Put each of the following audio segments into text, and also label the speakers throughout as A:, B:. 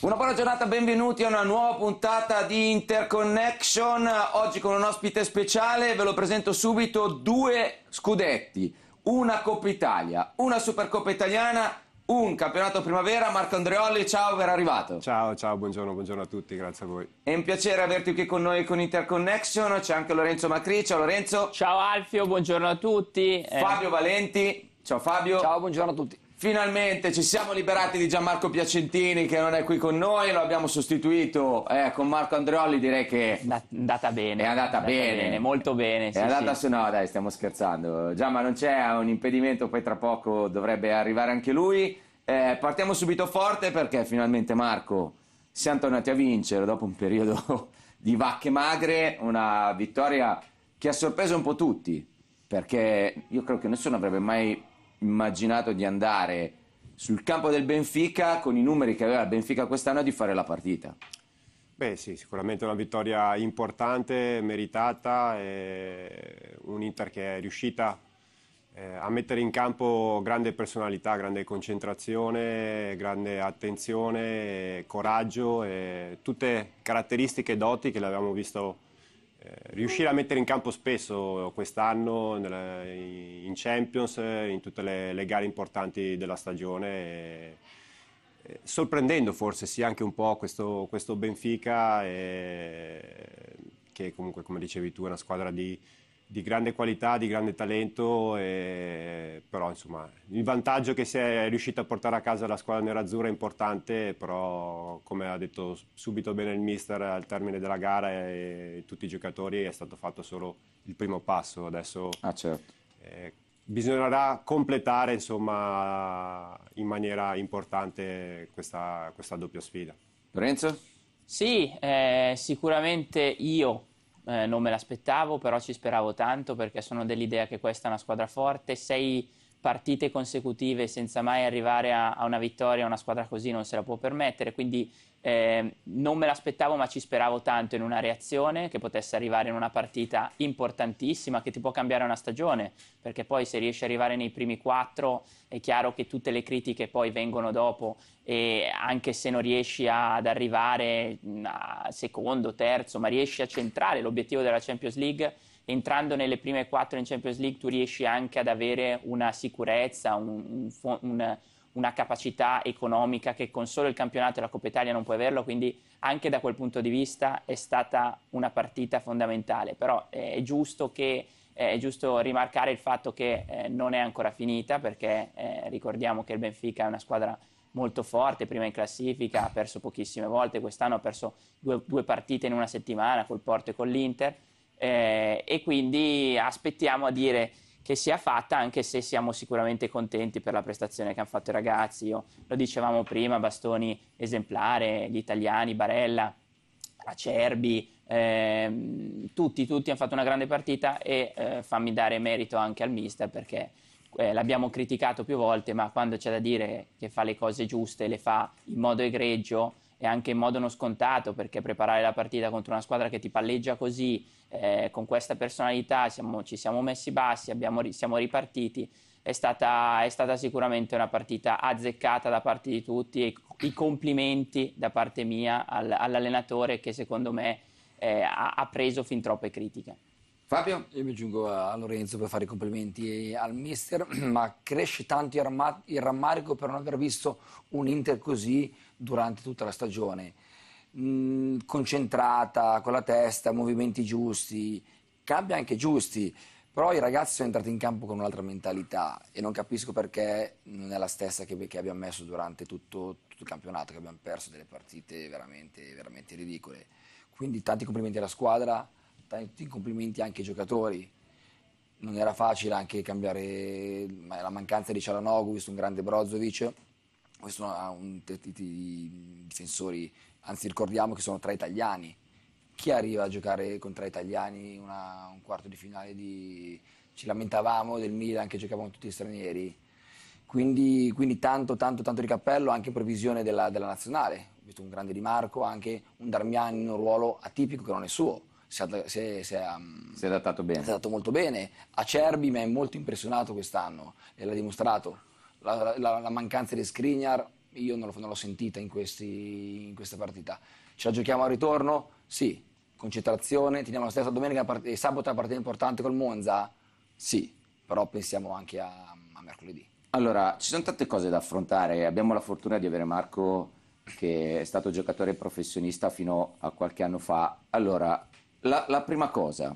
A: Una buona giornata, benvenuti a una nuova puntata di Interconnection. Oggi con un ospite speciale ve lo presento subito due scudetti, una Coppa Italia, una Supercoppa Italiana, un campionato primavera. Marco Andreoli, ciao, ben arrivato. Ciao, ciao,
B: buongiorno, buongiorno a tutti, grazie a voi.
A: È un piacere averti qui con noi con Interconnection, c'è anche Lorenzo Macri, ciao Lorenzo. Ciao Alfio, buongiorno a tutti. Eh. Fabio Valenti, ciao Fabio. Ciao, buongiorno a tutti. Finalmente ci siamo liberati di Gianmarco Piacentini che non è qui con noi, lo abbiamo sostituito eh, con Marco Andreoli, direi che è andata bene, è andata, andata bene. bene. molto bene. È sì, andata sì. se no, dai, stiamo scherzando. Già, ma non c'è un impedimento, poi tra poco dovrebbe arrivare anche lui. Eh, partiamo subito forte perché finalmente Marco siamo tornati a vincere dopo un periodo di vacche magre, una vittoria che ha sorpreso un po' tutti, perché io credo che nessuno avrebbe mai immaginato di andare sul campo del Benfica con i numeri che aveva il Benfica quest'anno di fare la partita.
B: Beh sì, sicuramente una vittoria importante, meritata, un Inter che è riuscita eh, a mettere in campo grande personalità, grande concentrazione, grande attenzione, coraggio, tutte caratteristiche doti che l'abbiamo visto eh, riuscire a mettere in campo spesso quest'anno in Champions, in tutte le, le gare importanti della stagione. E, eh, e eh, sorprendendo forse sì anche un po' questo, questo Benfica, e, che comunque come dicevi tu è una squadra di, di grande qualità, di grande talento, e... però insomma il vantaggio che si è riuscito a portare a casa la squadra nerazzurra è importante, però come ha detto subito bene il mister al termine della gara e tutti i giocatori è stato fatto solo il primo passo, adesso ah, certo. eh, bisognerà completare insomma, in maniera importante questa, questa doppia sfida. Lorenzo? Sì, eh, sicuramente io eh, non me l'aspettavo,
C: però ci speravo tanto perché sono dell'idea che questa è una squadra forte. Sei partite consecutive senza mai arrivare a, a, una vittoria, una squadra così non se la può permettere, quindi eh, non me l'aspettavo ma ci speravo tanto in una reazione che potesse arrivare in una partita importantissima che ti può cambiare una stagione, perché poi se riesci ad arrivare nei primi quattro è chiaro che tutte le critiche poi vengono dopo e anche se non riesci ad arrivare mm, a secondo, terzo, ma riesci a centrare l'obiettivo della Champions League entrando nelle prime quattro in Champions League tu riesci anche ad avere una sicurezza, un, un, un, una capacità economica che con solo il campionato e la Coppa Italia non puoi averlo, quindi anche da quel punto di vista è stata una partita fondamentale, però eh, è giusto che eh, è giusto rimarcare il fatto che eh, non è ancora finita perché ricordiamo che il Benfica è una squadra molto forte, prima in classifica, ha perso pochissime volte, quest'anno ha perso due, due partite in una settimana col Porto e con l'Inter eh, e quindi aspettiamo a dire che sia fatta anche se siamo sicuramente contenti per la prestazione che hanno fatto i ragazzi. Io, lo dicevamo prima, Bastoni esemplare, gli italiani, Barella, Acerbi, eh, tutti, tutti hanno fatto una grande partita e eh, fammi dare merito anche al mister perché eh, l'abbiamo criticato più volte, ma quando c'è da dire che fa le cose giuste, le fa in modo egregio, e anche in modo non scontato perché preparare la partita contro una squadra che ti palleggia così, eh, con questa personalità, siamo, ci siamo messi bassi, abbiamo, siamo ripartiti. È stata, è stata, sicuramente una partita azzeccata da parte di tutti e i complimenti da parte mia all, all'allenatore che secondo me eh, ha, ha preso fin troppe critiche.
D: Fabio? Io mi giungo a Lorenzo per fare i complimenti al mister, ma cresce tanto il, rammarico per non aver visto un Inter così durante tutta la stagione, mh, mm, concentrata, con la testa, movimenti giusti, cambia anche giusti, però i ragazzi sono entrati in campo con un'altra mentalità e non capisco perché non è la stessa che, che abbiamo messo durante tutto, tutto, il campionato, che abbiamo perso delle partite veramente, veramente ridicole. Quindi tanti complimenti alla squadra, tanti complimenti anche ai giocatori, non era facile anche cambiare la mancanza di Cialanogu, visto un grande Brozovic, questo ha un difensori, anzi ricordiamo che sono tre italiani. Chi arriva a giocare con tre italiani una, un quarto di finale di... Ci lamentavamo del Milan che giocavano tutti stranieri. Quindi, quindi, tanto, tanto, tanto di cappello anche in previsione della, della nazionale. Ho visto un grande Di Marco, anche un Darmian in un ruolo atipico che non è suo. Si è, si è, si è, um, si è adattato bene. Si è adattato molto bene. Acerbi mi ha molto impressionato quest'anno e l'ha dimostrato la, la, la mancanza di Skriniar io non, l'ho sentita in, questi, in questa partita. Ce la giochiamo al ritorno? Sì. Concentrazione, teniamo la stessa domenica part- e sabato la partita importante col Monza? Sì, però pensiamo anche a, a mercoledì.
A: Allora, ci sono tante cose da affrontare. Abbiamo la fortuna di avere Marco che è stato giocatore professionista fino a qualche anno fa. Allora, la, la prima cosa,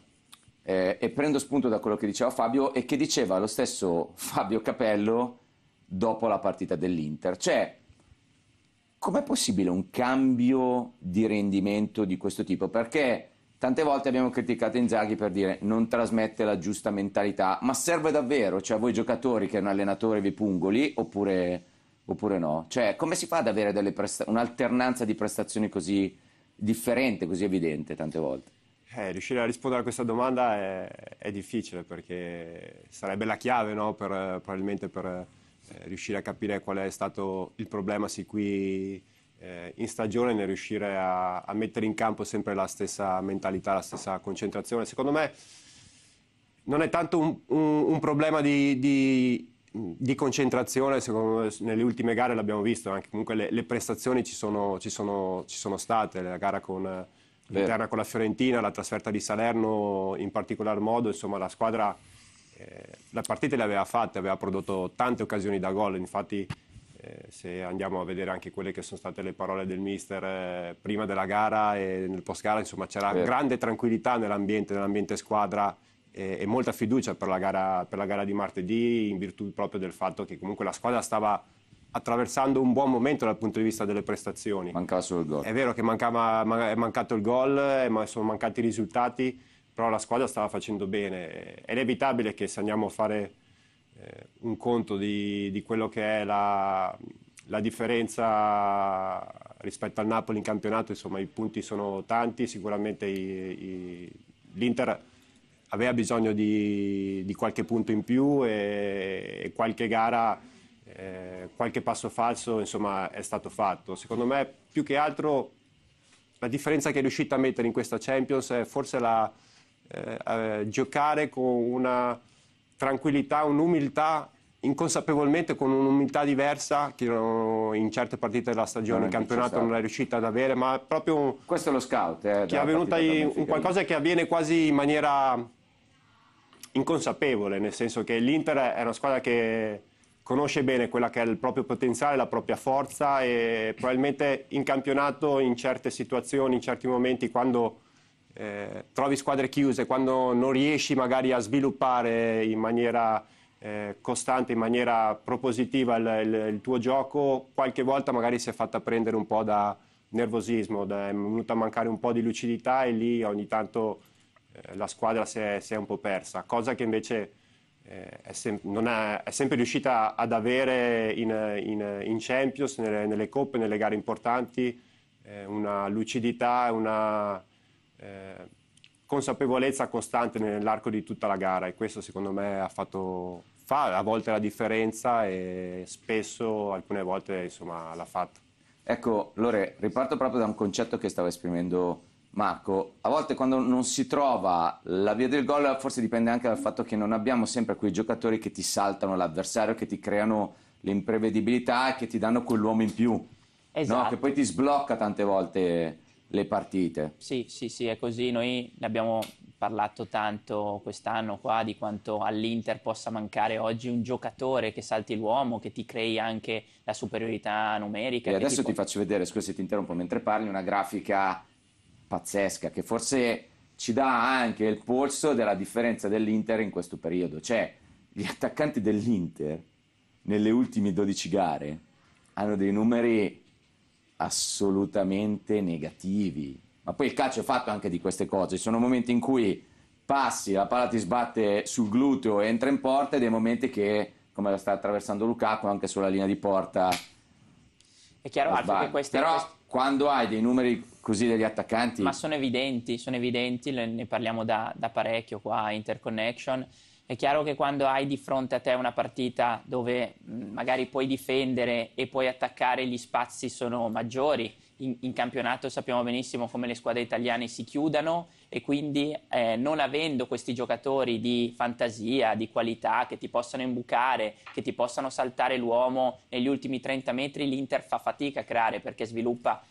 A: eh, e prendo spunto da quello che diceva Fabio e che diceva lo stesso Fabio Capello dopo la partita dell'Inter. Cioè, com'è possibile un cambio di rendimento di questo tipo? Perché tante volte abbiamo criticato Inzaghi per dire non trasmette la giusta mentalità, ma serve davvero? Cioè, voi giocatori che un allenatore vi pungoli oppure, oppure no? Cioè, come si fa ad avere presta- un'alternanza di prestazioni
B: così differente,
A: così evidente tante volte?
B: Eh, riuscire a rispondere a questa domanda è, è difficile perché sarebbe la chiave no? per, probabilmente per, eh, riuscire a capire qual è stato il problema sin qui eh, in stagione nel riuscire a, a, mettere in campo sempre la stessa mentalità, la stessa concentrazione. Secondo me non è tanto un, un, un problema di, di, di, concentrazione, secondo me nelle ultime gare l'abbiamo visto, anche comunque le, le prestazioni ci sono, ci, sono, ci sono, state, la gara con... L'interna con la Fiorentina, la trasferta di Salerno in particolar modo, insomma la squadra eh, la partita le aveva fatte, aveva prodotto tante occasioni da gol, infatti eh, se andiamo a vedere anche quelle che sono state le parole del mister eh, prima della gara e nel post gara, insomma c'era certo. grande tranquillità nell'ambiente, nell'ambiente squadra e, e molta fiducia per la, gara, per la, gara, di martedì in virtù proprio del fatto che comunque la squadra stava attraversando un buon momento dal punto di vista delle prestazioni. Mancava solo il gol. È vero che mancava, man- è mancato il gol, ma sono mancati i risultati però la squadra stava facendo bene. è inevitabile che se andiamo a fare eh, un conto di, di, quello che è la, la, differenza rispetto al Napoli in campionato, insomma i punti sono tanti, sicuramente i, i, l'Inter aveva bisogno di, di, qualche punto in più e, e qualche gara, eh, qualche passo falso insomma, è stato fatto. Secondo me più che altro la differenza che è riuscita a mettere in questa Champions è forse la, eh, giocare con una tranquillità, un'umiltà, inconsapevolmente con un'umiltà diversa che in certe partite della stagione, non il campionato non è riuscita ad avere, ma proprio... Questo è lo scout, eh, che è avvenuta in, qualcosa che avviene quasi in maniera inconsapevole, nel senso che l'Inter è una squadra che conosce bene quella che è il proprio potenziale, la propria forza e probabilmente in campionato in certe situazioni, in certi momenti quando eh, trovi squadre chiuse, quando non riesci magari a sviluppare in maniera eh, costante, in maniera propositiva il, il, il, tuo gioco, qualche volta magari si è fatta prendere un po' da nervosismo, da, è venuta a mancare un po' di lucidità e lì ogni tanto eh, la squadra si è, si è, un po' persa, cosa che invece eh, è, sem è, è, sempre riuscita ad avere in, in, in Champions, nelle, nelle coppe, nelle gare importanti, eh, una lucidità, una eh, consapevolezza costante nell'arco di tutta la gara e questo secondo me ha fatto, fa a volte la differenza e spesso, alcune volte insomma l'ha fatto. Ecco, Lore, riparto proprio da un
A: concetto che stava esprimendo Marco. A volte quando non si trova la via del gol forse dipende anche dal fatto che non abbiamo sempre quei giocatori che ti saltano l'avversario, che ti creano l'imprevedibilità e che ti danno quell'uomo in più. Esatto. No? Che poi ti sblocca tante volte le partite.
C: Sì, sì, sì, è così. Noi ne abbiamo parlato tanto quest'anno qua di quanto all'Inter possa mancare oggi un giocatore che salti l'uomo, che ti crei anche la superiorità numerica. E adesso ti, ti
A: faccio vedere, scusa se ti interrompo mentre parli, una grafica pazzesca che forse ci dà anche il polso della differenza dell'Inter in questo periodo. Cioè, gli attaccanti dell'Inter nelle ultime 12 gare hanno dei numeri assolutamente negativi. Ma poi il calcio è fatto anche di queste cose. Ci sono momenti in cui passi, la palla ti sbatte sul gluteo e entra in porta, e dei momenti che, come la sta attraversando Lukaku, anche sulla linea di porta.
C: È chiaro Alfio, che queste. Però queste...
A: quando hai dei numeri così degli attaccanti. Ma sono
C: evidenti, sono evidenti, ne parliamo da, da parecchio qua a Interconnection. È chiaro che quando hai di fronte a te una partita dove mm, magari puoi difendere e puoi attaccare, gli spazi sono maggiori. In, in campionato sappiamo benissimo come le squadre italiane si chiudano e quindi eh, non avendo questi giocatori di fantasia, di qualità, che ti possano imbucare, che ti possano saltare l'uomo negli ultimi 30 metri, l'Inter fa fatica a creare perché sviluppa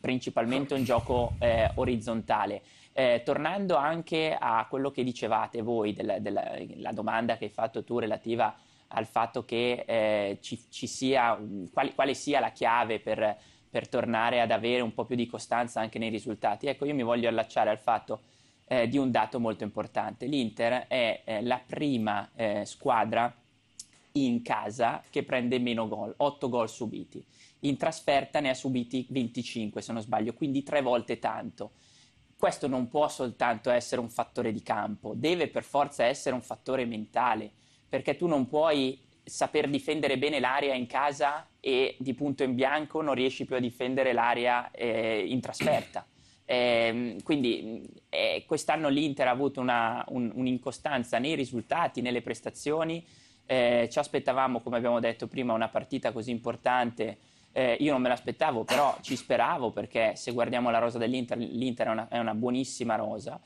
C: principalmente un gioco eh, orizzontale. Eh, tornando anche a quello che dicevate voi, della, della domanda che hai fatto tu relativa al fatto che eh, ci, ci, sia, quali, quale sia la chiave per, per, tornare ad avere un po' più di costanza anche nei risultati. Ecco, io mi voglio allacciare al fatto eh, di un dato molto importante. L'Inter è eh, la prima eh, squadra in casa che prende meno gol, 8 gol subiti in trasferta ne ha subiti 25 se non sbaglio, quindi tre volte tanto. Questo non può soltanto essere un fattore di campo, deve per forza essere un fattore mentale, perché tu non puoi saper difendere bene l'area in casa e di punto in bianco non riesci più a difendere l'area eh, in trasferta. Eh, quindi eh, quest'anno l'Inter ha avuto una, un, un'incostanza nei risultati, nelle prestazioni. Eh, ci aspettavamo, come abbiamo detto prima, una partita così importante eh, io non me l'aspettavo, però ci speravo perché se guardiamo la rosa dell'Inter, l'Inter è una, è una buonissima rosa.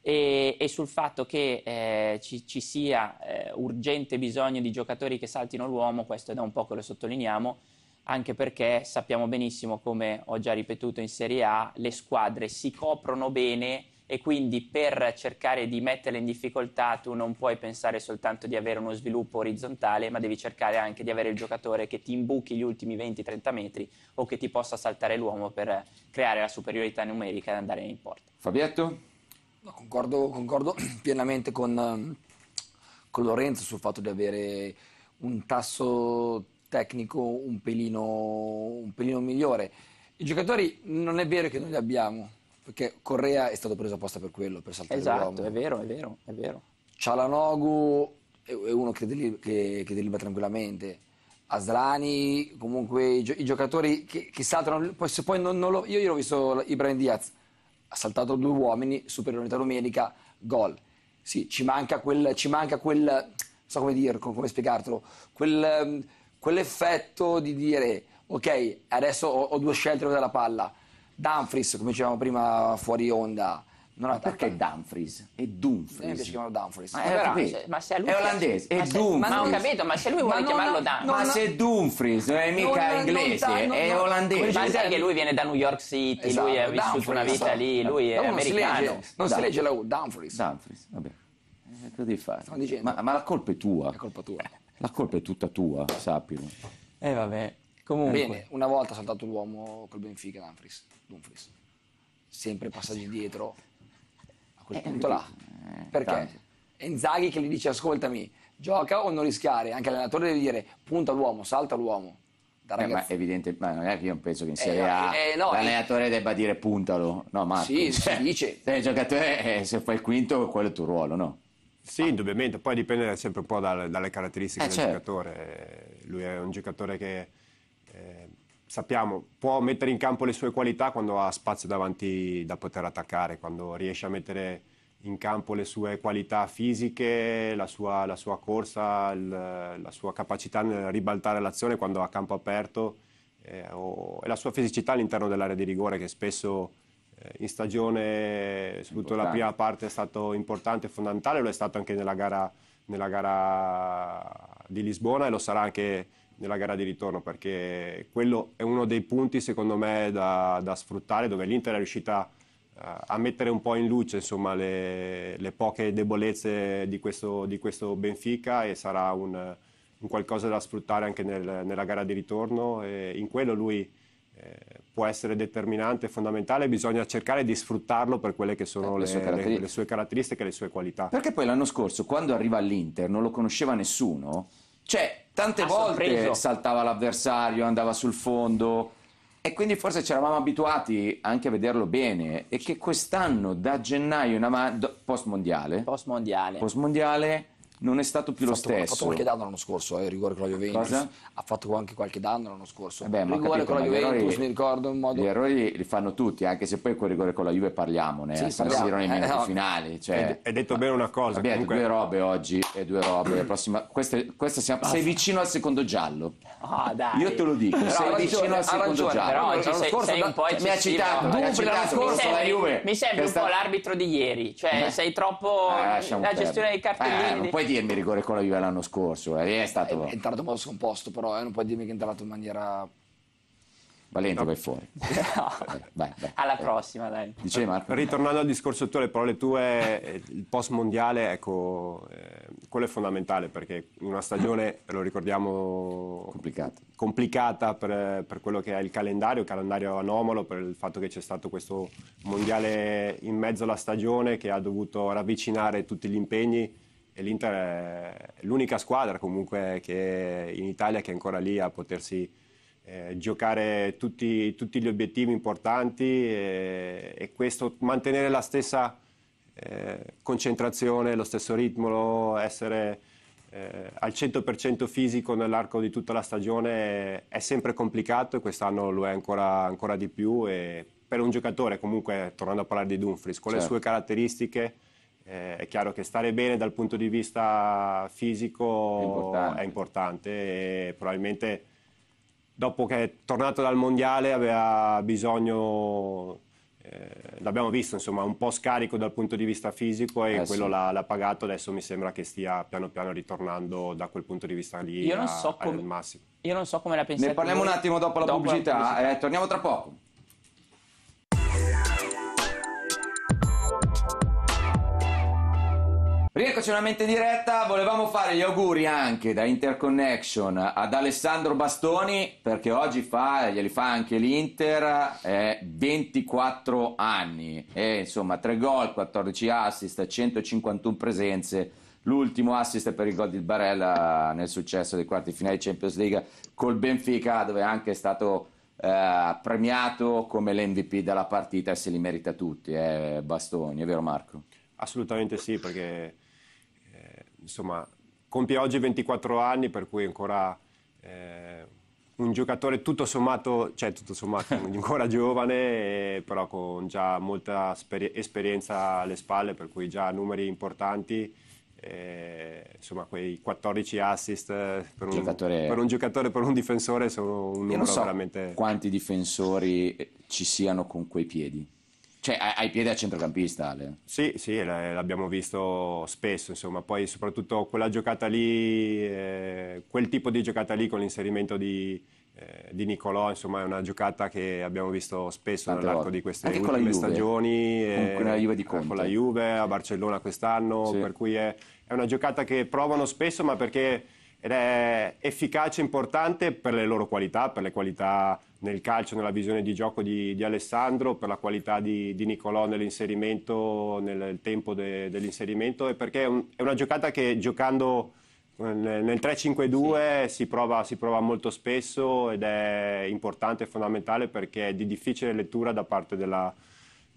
C: E, e, sul fatto che eh, ci, ci, sia eh, urgente bisogno di giocatori che saltino l'uomo, questo è da un po' che lo sottolineiamo, anche perché sappiamo benissimo, come ho già ripetuto in Serie A, le squadre si coprono bene e quindi per cercare di metterle in difficoltà tu non puoi pensare soltanto di avere uno sviluppo orizzontale, ma devi cercare anche di avere il giocatore che ti imbuchi gli ultimi 20-30 metri o che ti possa saltare l'uomo per creare la superiorità numerica e andare in porta.
D: Fabietto? No, concordo, concordo, pienamente con, ehm, con Lorenzo sul fatto di avere un tasso tecnico un pelino, un pelino migliore. I giocatori non è vero che non li abbiamo, perché Correa è stato preso apposta per quello, per saltare esatto, l'uomo. Esatto, è vero, è vero, è vero. Cialanogu è uno che, delib- che, che delibera tranquillamente. Aslani, comunque i, gi- i giocatori che, che, saltano, poi se poi non, non lo... Io, io l'ho visto Ibrahim Diaz, ha saltato due uomini, superiorità numerica, gol. Sì, ci manca quel... Ci manca quel non so come dire, come spiegartelo, quel, quell'effetto di dire ok, adesso ho, ho due scelte della palla, Dumfries, come dicevamo prima fuori onda. Non ha perché Dumfries? È Dumfries. si eh, chiamano Dumfries. Ma, ah, ma, eh, però, se, ma
C: se lui è olandese. È Dumfries. Ma non ho capito, ma se lui vuole chiamarlo Dumfries. Ma se Dumfries non è mica non, inglese, non, non, è olandese. Ma sai che lui viene da New York City, esatto, esatto, lui
A: ha vissuto Dumfries, una vita esatto. lì, lui è americano. Non si legge, la
D: U, Dumfries. Dumfries, vabbè.
A: Eh, che devi fare? Ma, ma la colpa è tua. La colpa è tua. La colpa è tutta tua, sappilo.
D: Eh vabbè. Comunque. Bene, una volta ha saltato l'uomo col Benfica Dumfries, Dumfries. Sempre passaggi dietro a quel eh, punto là. Eh, Perché? Tanti. Enzaghi che gli dice ascoltami, gioca o non rischiare. Anche l'allenatore deve dire punta l'uomo, salta l'uomo. Eh, ma
A: evidente, ma non è che io penso che in eh, Serie A eh, eh no, eh. l'allenatore eh, debba dire
B: puntalo, no Ma Sì, cioè, si dice. Se il giocatore, se fai il quinto, quello è il tuo ruolo, no? Sì, ah. indubbiamente, poi dipende sempre un po' dalle, dalle caratteristiche del certo. giocatore. Lui è un giocatore che eh, sappiamo, può mettere in campo le sue qualità quando ha spazio davanti da poter attaccare, quando riesce a mettere in campo le sue qualità fisiche, la sua, la sua corsa, il, la sua capacità nel ribaltare l'azione quando ha campo aperto eh, o, e la sua fisicità all'interno dell'area di rigore che spesso eh, in stagione, soprattutto la prima parte, è stato importante, e fondamentale, lo è stato anche nella gara, nella gara di Lisbona e lo sarà anche nella gara di ritorno perché quello è uno dei punti secondo me da, da sfruttare dove l'Inter è riuscita eh, a mettere un po' in luce insomma, le, le, poche debolezze di questo, di questo Benfica e sarà un, un, qualcosa da sfruttare anche nel, nella gara di ritorno. E in quello lui eh, può essere determinante, fondamentale, bisogna cercare di sfruttarlo per quelle che sono eh, le, le, sue le, le sue caratteristiche le sue qualità. Perché
A: poi l'anno scorso, quando arriva all'Inter, non lo conosceva nessuno cioè, tante ha volte sorpreso. saltava l'avversario, andava sul fondo e quindi forse ci eravamo abituati anche a vederlo bene e che quest'anno da gennaio in avanti post mondiale post mondiale post mondiale non è stato più lo stesso. Ha fatto qualche
D: danno l'anno scorso, eh, rigore con la Juventus. Cosa? Ha fatto anche qualche danno l'anno scorso. Eh beh, rigore capito, con la Juventus, errori, mi ricordo in modo... Gli
A: errori li fanno tutti, anche se poi quel rigore con la Juve parliamone, sì, eh, parliamo. nei minuti eh, no. finali. Cioè...
B: Hai detto bene una cosa.
A: Vabbè, comunque... due robe oggi e due robe. prossima, queste, queste siamo... sei vicino al secondo giallo.
C: Oh, dai. Io te lo dico, però, sei vicino ragione, al secondo ragione, giallo. Però oggi sei, un po' Mi ha citato, mi ha citato la Juve. Mi sembri un po' l'arbitro di ieri, cioè eh. sei troppo... Eh, la gestione
A: dei cartellini eh, dirmi rigore con la Juve l'anno scorso, eh, è stato... È,
D: entrato un po' scomposto però, eh, non puoi dirmi che è entrato in maniera...
B: Valente, no. vai fuori. No. Vai, vai, Alla
D: vai. Eh. prossima, dai.
B: Dicevi Marco. Ritornando al discorso tuo, le parole tue, il post mondiale, ecco, eh, quello è fondamentale perché una stagione, lo ricordiamo, complicata, complicata per, per, quello che è il calendario, calendario anomalo, per il fatto che c'è stato questo mondiale in mezzo alla stagione che ha dovuto ravvicinare tutti gli impegni e l'Inter è l'unica squadra comunque che in Italia che è ancora lì a potersi eh, giocare tutti, tutti, gli obiettivi importanti e, e questo mantenere la stessa eh, concentrazione, lo stesso ritmo, essere eh, al 100% fisico nell'arco di tutta la stagione è sempre complicato e quest'anno lo è ancora, ancora di più e per un giocatore comunque, tornando a parlare di Dumfries, con certo. le sue caratteristiche eh, è chiaro che stare bene dal punto di vista fisico è importante, è importante e probabilmente dopo che è tornato dal mondiale aveva bisogno eh, l'abbiamo visto, insomma, un po' scarico dal punto di vista fisico e eh, quello sì. l'ha, l'ha, pagato. Adesso mi sembra che stia piano piano ritornando da quel punto di vista lì io non a, so come, massimo.
D: Io
C: non so come la
B: pensate. Ne parliamo un attimo dopo la dopo pubblicità, la pubblicità. Eh, torniamo tra poco.
E: Rieccoci
A: una mente diretta, volevamo fare gli auguri anche da Interconnection ad Alessandro Bastoni perché oggi fa, glieli fa anche l'Inter, è 24 anni e insomma 3 gol, 14 assist, 151 presenze, l'ultimo assist per il gol di Barella nel successo dei quarti finali di Champions League col Benfica dove anche è stato eh, premiato come l'MVP della partita
B: e se li merita tutti, eh, Bastoni, è vero Marco? Assolutamente sì perché insomma, compie oggi 24 anni, per cui ancora eh, un giocatore tutto sommato, cioè tutto sommato, ancora giovane, eh, però con già molta esperi esperienza alle spalle, per cui già numeri importanti. Eh, insomma, quei 14 assist eh, per un, giocatore... per un, giocatore, per un difensore sono un numero so veramente. Quanti difensori ci siano con quei piedi? Cioè, ai piedi a centrocampista, Ale. Sì, sì, l'abbiamo visto spesso, insomma. Poi soprattutto quella giocata lì, eh, quel tipo di giocata lì con l'inserimento di, eh, di, Nicolò, insomma, è una giocata che abbiamo visto spesso Tante nell'arco volte. di queste Anche ultime stagioni. Eh, con, la Juve di eh, Conte. Con la Juve, a Barcellona quest'anno, sì. per cui è, è una giocata che provano spesso, ma perché ed è efficace e importante per le loro qualità, per le qualità nel calcio, nella visione di gioco di, di Alessandro, per la qualità di, di Nicolò nell'inserimento, nel tempo de, dell'inserimento e perché è, un, è, una giocata che giocando eh, nel, 3-5-2 sì. si, prova, si, prova, molto spesso ed è importante e fondamentale perché è di difficile lettura da parte della,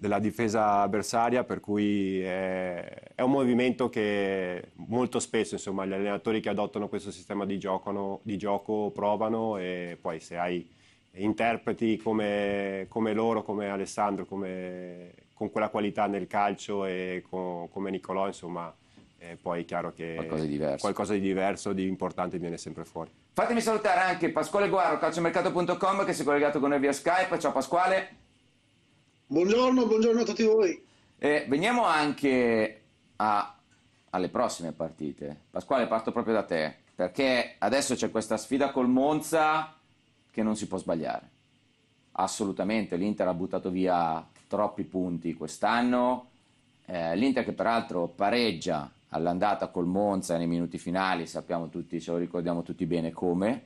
B: della difesa avversaria, per cui è, è un movimento che molto spesso insomma, gli allenatori che adottano questo sistema di, giocano, di gioco provano e poi se hai interpreti come, come loro, come Alessandro, come, con quella qualità nel calcio e con, come Nicolò, insomma, è poi è chiaro che qualcosa di, diverso. qualcosa di diverso, di importante viene sempre fuori. Fatemi salutare anche
A: Pasquale Guaro, calciomercato.com che si è collegato con noi
B: via Skype. Ciao Pasquale.
A: Buongiorno, buongiorno a tutti voi. Eh, veniamo anche a, alle prossime partite. Pasquale, parto proprio da te, perché adesso c'è questa sfida col Monza che non si può sbagliare. Assolutamente, l'Inter ha buttato via troppi punti quest'anno. Eh, L'Inter che peraltro pareggia all'andata col Monza nei minuti finali, sappiamo tutti, ce lo ricordiamo tutti bene come.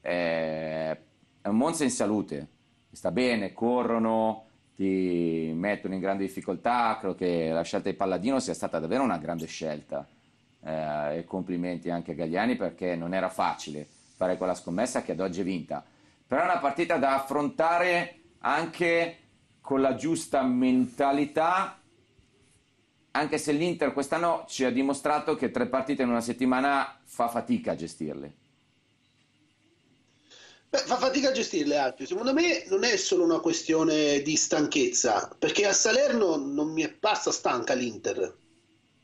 A: Eh, è un Monza in salute, sta bene, corrono, ti mettono in grande difficoltà, credo che la scelta di Palladino sia stata davvero una grande scelta. Eh, e complimenti anche a Gagliani perché non era facile fare quella scommessa che ad oggi è vinta. Però è una partita da affrontare anche con la giusta mentalità, anche se l'Inter quest'anno ci ha dimostrato che tre partite in una settimana fa fatica a gestirle
F: fa fatica a gestirle Alpio, secondo me non è solo una questione di stanchezza, perché a Salerno non mi è passa stanca l'Inter.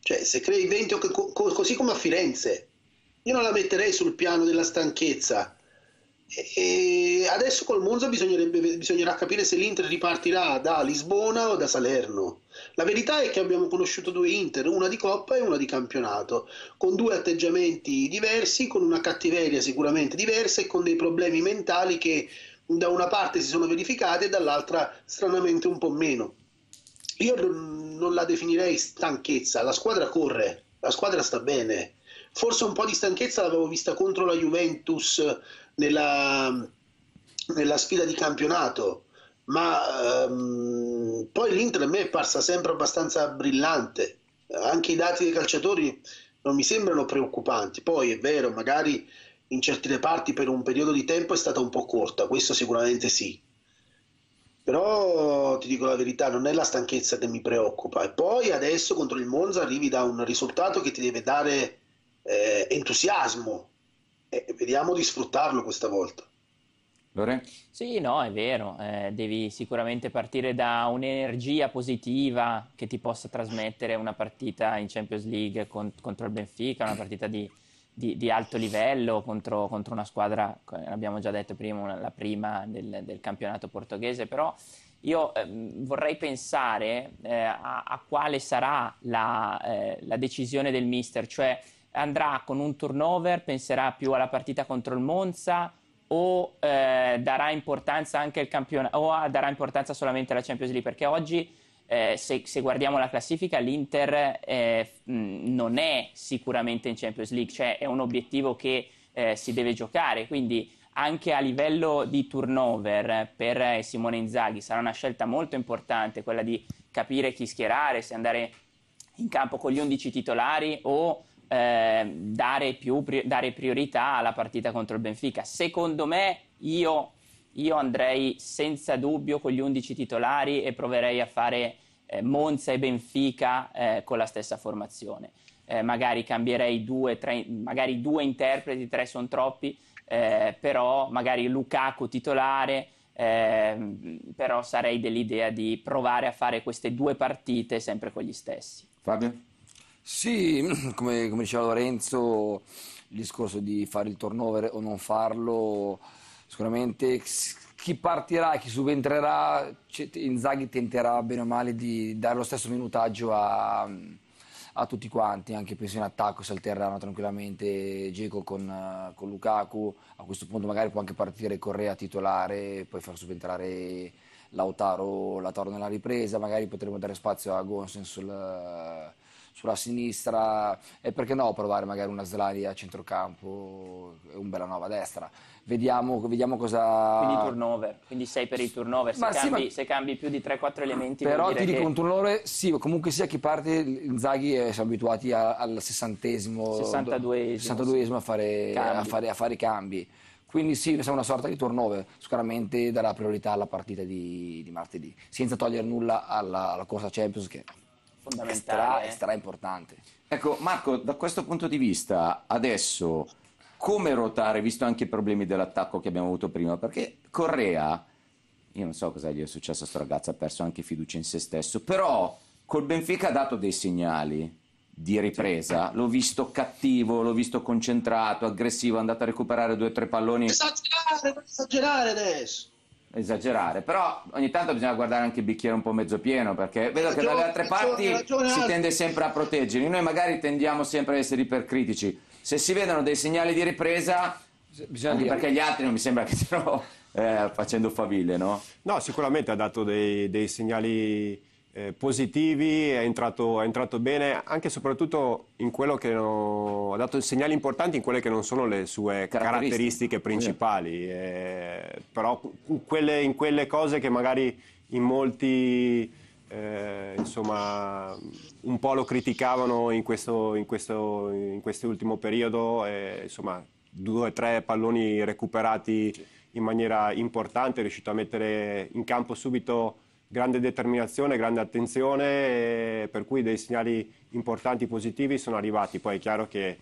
F: Cioè, se crei 20 co- così come a Firenze, io non la metterei sul piano della stanchezza. E adesso col Monza bisognerà capire se l'Inter ripartirà da Lisbona o da Salerno. La verità è che abbiamo conosciuto due Inter, una di Coppa e una di campionato, con due atteggiamenti diversi, con una cattiveria sicuramente diversa e con dei problemi mentali che da una parte si sono verificati e dall'altra stranamente un po' meno. Io non la definirei stanchezza, la squadra corre, la squadra sta bene. Forse un po' di stanchezza l'avevo vista contro la Juventus nella, nella sfida di campionato ma ehm, poi l'Inter a me è parsa sempre abbastanza brillante, anche i dati dei calciatori non mi sembrano preoccupanti, poi è vero, magari in certe reparti per un periodo di tempo è stata un po' corta, questo sicuramente sì, però ti dico la verità, non è la stanchezza che mi preoccupa. E poi adesso contro il Monza arrivi da un risultato che ti deve dare eh, entusiasmo. E vediamo di sfruttarlo questa volta.
C: Lore? Sì, no, è vero, eh, devi sicuramente partire da un'energia positiva che ti possa trasmettere una partita in Champions League con, contro il Benfica, una partita di, di, di alto livello contro, contro, una squadra, abbiamo già detto prima, una, la prima del, del, campionato portoghese, però io eh, vorrei pensare eh, a, a, quale sarà la, eh, la decisione del mister, cioè andrà con un turnover, penserà più alla partita contro il Monza, o eh, darà importanza anche il campionato o darà importanza solamente alla Champions League perché oggi eh, se, se, guardiamo la classifica l'Inter eh, non è sicuramente in Champions League cioè è un obiettivo che eh, si deve giocare quindi anche a livello di turnover eh, per eh, Simone Inzaghi sarà una scelta molto importante quella di capire chi schierare se andare in campo con gli 11 titolari o eh, dare, più, pri- dare priorità alla partita contro il Benfica. Secondo me io, io, andrei senza dubbio con gli 11 titolari e proverei a fare eh, Monza e Benfica eh, con la stessa formazione. Eh, magari cambierei due, tre, magari due interpreti, tre sono troppi, eh, però magari Lukaku titolare, ehm, però sarei dell'idea di provare a fare queste due partite sempre con gli stessi.
D: Fabio? Sì, come, come diceva Lorenzo, il discorso di fare il turnover o non farlo, sicuramente chi partirà chi subentrerà, Inzaghi tenterà bene o male di dare lo stesso minutaggio a, a tutti quanti, anche penso in attacco si alterneranno tranquillamente Geco con, con, Lukaku, a questo punto magari può anche partire Correa titolare, e poi far subentrare Lautaro, Lautaro nella ripresa, magari potremo dare spazio a Gonsen sul sulla sinistra e perché no provare magari una Slaria a centrocampo e un Bellanova a destra. Vediamo, vediamo, cosa. Quindi turnover,
C: quindi sei per il turnover. Se, sì, cambi, ma... se cambi, più di 3-4 elementi. Però ti dico che... un
D: turnover, sì, comunque sia chi parte, Zaghi eh, siamo abituati a, al sessantesimo, 62esimo, 62esimo a, fare, a, fare, a fare i cambi. Quindi sì, siamo una sorta di turnover, sicuramente darà priorità alla partita di, di martedì, senza togliere nulla alla, alla corsa Champions che fondamentale. È stra importante. Ecco, Marco, da
A: questo punto di vista, adesso come ruotare, visto anche i problemi dell'attacco che abbiamo avuto prima? Perché Correa, io non so cosa gli è successo a sto ragazzo, ha perso anche fiducia in se stesso, però col Benfica ha dato dei segnali di ripresa, l'ho visto cattivo, l'ho visto concentrato, aggressivo, è andato a recuperare due o tre palloni.
F: Esagerare, esagerare adesso
A: esagerare, però ogni tanto bisogna guardare anche il bicchiere un po' mezzo pieno perché vedo ragione, che dalle altre parti ragione, si tende sempre a proteggere. noi magari tendiamo sempre ad essere ipercritici, se si vedono dei segnali di ripresa,
D: bisogna anche perché
A: gli altri non mi sembra
B: che stiano eh, facendo faville, no? No, sicuramente ha dato dei, dei segnali eh, positivi, è entrato, è entrato, bene anche e soprattutto in quello che no, ha dato segnali importanti in quelle che non sono le sue caratteristiche, caratteristiche principali, eh, però in quelle, in quelle cose che magari in molti... Eh, insomma, un po' lo criticavano in questo, in questo, in questo ultimo periodo, eh, insomma, due o tre palloni recuperati in maniera importante, è riuscito a mettere in campo subito grande determinazione, grande attenzione, eh, per cui dei segnali importanti positivi sono arrivati. Poi è chiaro che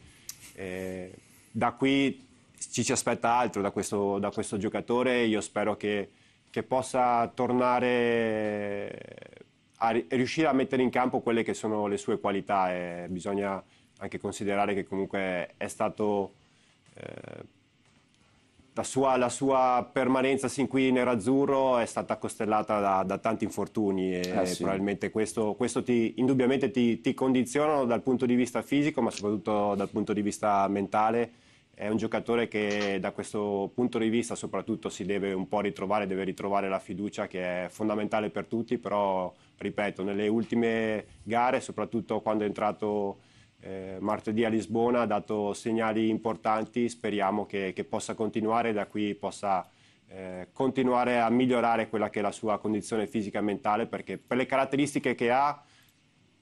B: eh, da qui ci si aspetta altro da questo, da questo giocatore. Io spero che, che possa tornare a riuscire a mettere in campo quelle che sono le sue qualità. E eh. bisogna anche considerare che comunque è stato. Eh, la sua, la sua, permanenza sin qui in nerazzurro è stata costellata da, da tanti infortuni e eh sì. probabilmente questo, questo ti, indubbiamente ti, ti condizionano dal punto di vista fisico ma soprattutto dal punto di vista mentale è un giocatore che da questo punto di vista soprattutto si deve un po' ritrovare, deve ritrovare la fiducia che è fondamentale per tutti, però ripeto, nelle ultime gare, soprattutto quando è entrato eh, martedì a Lisbona ha dato segnali importanti, speriamo che, che possa continuare da qui possa eh, continuare a migliorare quella che è la sua condizione fisica e mentale perché per le caratteristiche che ha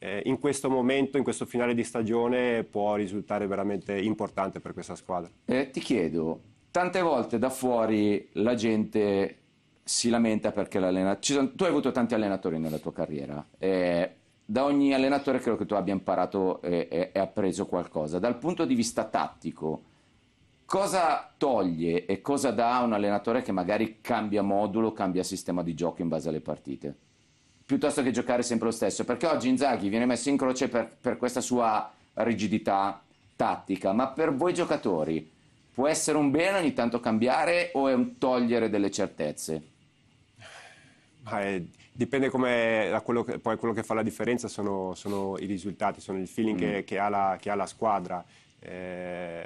B: eh, in questo momento, in questo finale di stagione può risultare veramente importante per questa squadra.
A: Eh, ti chiedo,
B: tante volte da
A: fuori la gente si lamenta perché l'allenatore... Tu hai avuto tanti allenatori nella tua carriera, eh, da ogni allenatore credo che tu abbia imparato e, e, e appreso qualcosa. Dal punto di vista tattico, cosa toglie e cosa dà a un allenatore che magari cambia modulo, cambia sistema di gioco in base alle partite? Piuttosto che giocare sempre lo stesso, perché oggi Inzaghi viene messo in croce per, per questa sua rigidità tattica, ma per voi giocatori può essere un bene ogni tanto cambiare o
B: è un togliere delle certezze? Ma è Dipende come da quello che, poi quello che fa la differenza sono, sono i risultati, sono il feeling mm. che, che, ha la, che, ha la, squadra. Eh,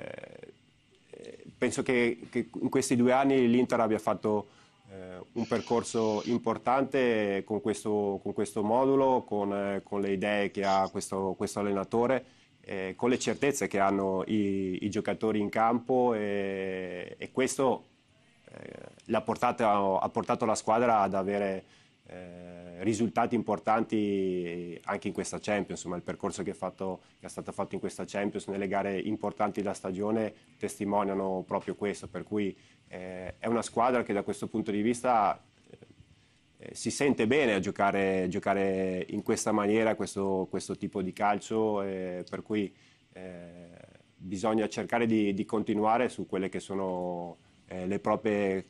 B: penso che, che, in questi due anni l'Inter abbia fatto eh, un percorso importante con questo, con questo modulo, con, eh, con, le idee che ha questo, questo allenatore. Eh, con le certezze che hanno i, i giocatori in campo e, e questo eh, l'ha portato, ha portato la squadra ad avere risultati importanti eh, anche in questa Champions, insomma il percorso che, fatto, che, è stato fatto in questa Champions nelle gare importanti della stagione testimoniano proprio questo, per cui eh, è una squadra che da questo punto di vista eh, eh si sente bene a giocare, giocare in questa maniera, questo, questo tipo di calcio, eh, per cui eh, bisogna cercare di, di, continuare su quelle che sono le proprie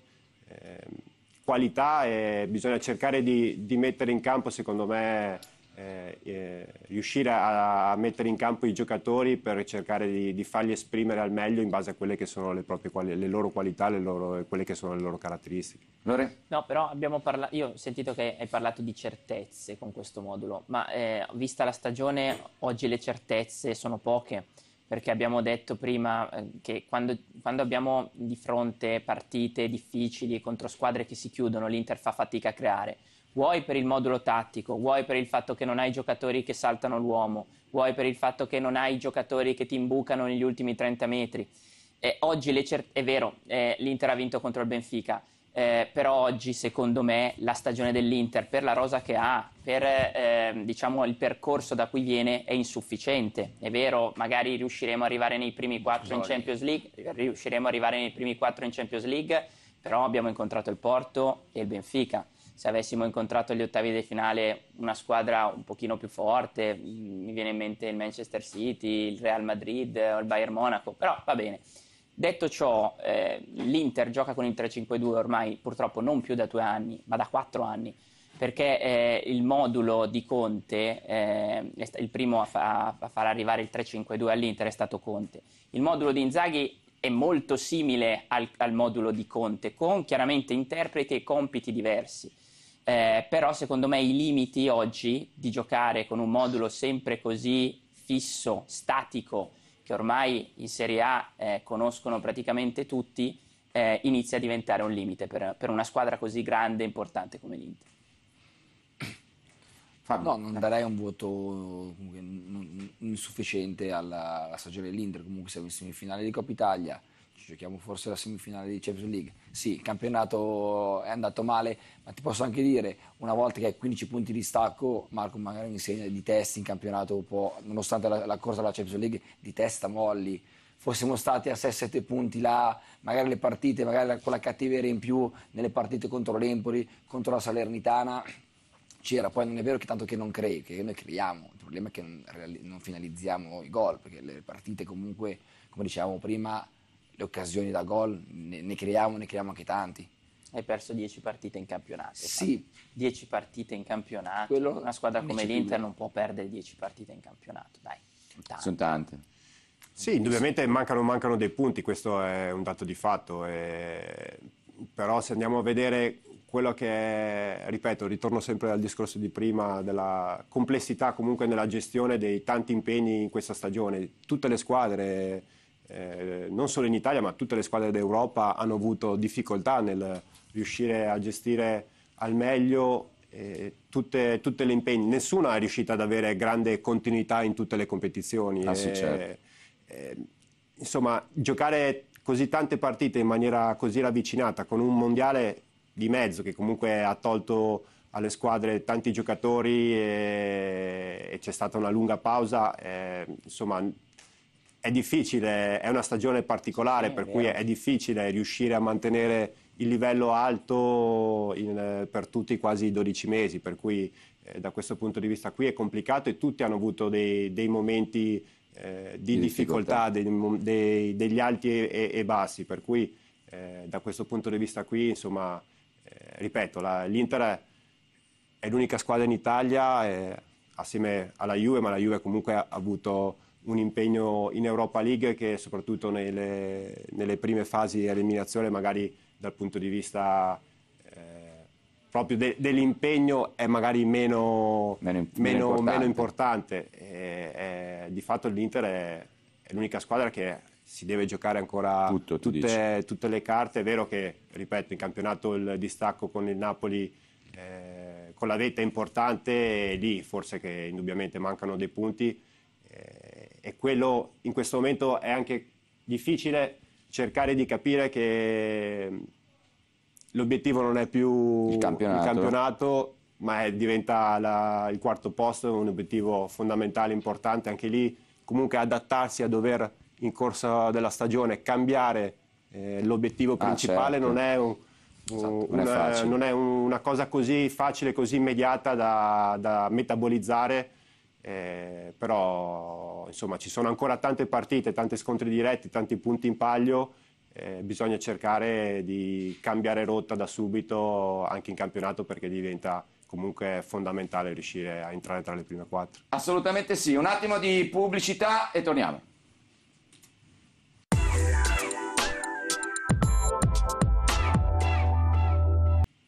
B: ehm, qualità e bisogna cercare di, di mettere in campo, secondo me, eh, eh, riuscire a, a, mettere in campo i giocatori per cercare di, di, farli esprimere al meglio in base a quelle che sono le, quali, le loro qualità e quelle che sono le loro caratteristiche. Lore?
C: No, però abbiamo parlato, io ho sentito che hai parlato di certezze con questo modulo, ma eh, vista la stagione oggi le certezze sono poche perché abbiamo detto prima eh, che quando, quando, abbiamo di fronte partite difficili contro squadre che si chiudono, l'Inter fa fatica a creare. Vuoi per il modulo tattico, vuoi per il fatto che non hai giocatori che saltano l'uomo, vuoi per il fatto che non hai giocatori che ti imbucano negli ultimi 30 metri. Eh, oggi cer- è vero, eh, l'Inter ha vinto contro il Benfica, eh, però oggi secondo me la stagione dell'Inter per la rosa che ha, per eh, diciamo, il percorso da cui viene è insufficiente. È vero, magari riusciremo ad arrivare nei primi quattro in Champions League, riusciremo ad arrivare nei primi quattro in Champions League, però abbiamo incontrato il Porto e il Benfica. Se avessimo incontrato agli ottavi di finale una squadra un pochino più forte, mi viene in mente il Manchester City, il Real Madrid o il Bayern Monaco, però va bene. Detto ciò, eh, l'Inter gioca con il 3-5-2 ormai purtroppo non più da due anni, ma da quattro anni, perché eh, il modulo di Conte, eh, il primo a, fa- a, far arrivare il 3-5-2 all'Inter è stato Conte. Il modulo di Inzaghi è molto simile al, al modulo di Conte, con chiaramente interpreti e compiti diversi. Eh, però secondo me i limiti oggi di giocare con un modulo sempre così fisso, statico, che ormai in Serie A eh, conoscono praticamente tutti, eh, inizia a diventare un limite per, per, una squadra così grande e importante come l'Inter.
D: Fabio. No, non darei un voto comunque, insufficiente alla, alla stagione dell'Inter, comunque siamo in semifinale di Coppa Italia, ci giochiamo forse la semifinale di Champions League. Sì, il campionato è andato male, ma ti posso anche dire, una volta che hai 15 punti di stacco, Marco magari mi segna di testa in campionato, può, nonostante la, la corsa alla Champions League, di testa molli fossimo stati a 6-7 punti là, magari le partite, magari con la cattiveria in più nelle partite contro l'Empoli, contro la Salernitana, c'era. Poi non è vero che tanto che non crei, che noi creiamo, il problema è che non, non finalizziamo i gol, perché le partite comunque, come dicevamo prima, le occasioni da gol ne, ne creiamo, ne creiamo anche tanti.
C: Hai perso 10 partite in campionato. Sì. 10 partite in campionato. Quello una squadra come l'Inter non può perdere 10 partite in campionato, dai.
B: Tante. Sono tante. Sì, indubbiamente mancano, mancano, dei punti, questo è un dato di fatto. E... Però se andiamo a vedere quello che è, ripeto, ritorno sempre al discorso di prima, della complessità comunque nella gestione dei tanti impegni in questa stagione. Tutte le squadre eh, non solo in Italia ma tutte le squadre d'Europa hanno avuto difficoltà nel riuscire a gestire al meglio eh, tutte, tutte, le impegni. Nessuna è riuscita ad avere grande continuità in tutte le competizioni. Ah, sì, e, eh, certo. Eh, insomma, giocare così tante partite in maniera così ravvicinata con un mondiale di mezzo che comunque ha tolto alle squadre tanti giocatori e, e c'è stata una lunga pausa, eh, insomma è difficile, è una stagione particolare sì, per cui è difficile riuscire a mantenere il livello alto in, per tutti quasi 12 mesi, per cui eh, da questo punto di vista qui è complicato e tutti hanno avuto dei, dei momenti eh, di, di, difficoltà, difficoltà dei, dei, degli alti e, e, bassi, per cui eh, da questo punto di vista qui, insomma, eh, ripeto, la, l'Inter è, è, l'unica squadra in Italia eh, assieme alla Juve, ma la Juve comunque ha avuto un impegno in Europa League che soprattutto nelle, nelle prime fasi di eliminazione magari dal punto di vista eh, proprio de, dell'impegno è magari meno, meno, meno importante. Meno importante. E, e, di fatto l'Inter è, è l'unica squadra che si deve giocare ancora Tutto, tutte, tutte, le carte. È vero che, ripeto, in campionato il distacco con il Napoli eh, con la vetta è importante e lì forse che indubbiamente mancano dei punti e quello in questo momento è anche difficile cercare di capire che l'obiettivo non è più il campionato, il campionato ma è, diventa la, il quarto posto un obiettivo fondamentale, importante anche lì comunque adattarsi a dover in corso della stagione cambiare eh, l'obiettivo ah, principale ah, certo. non è un Esatto, non, una, è non, è una cosa così facile, così immediata da, da metabolizzare eh, però insomma ci sono ancora tante partite, tanti scontri diretti, tanti punti in palio, eh, bisogna cercare di cambiare rotta da subito anche in campionato perché diventa comunque fondamentale riuscire a entrare tra le prime quattro.
A: Assolutamente sì, un attimo
B: di pubblicità e torniamo.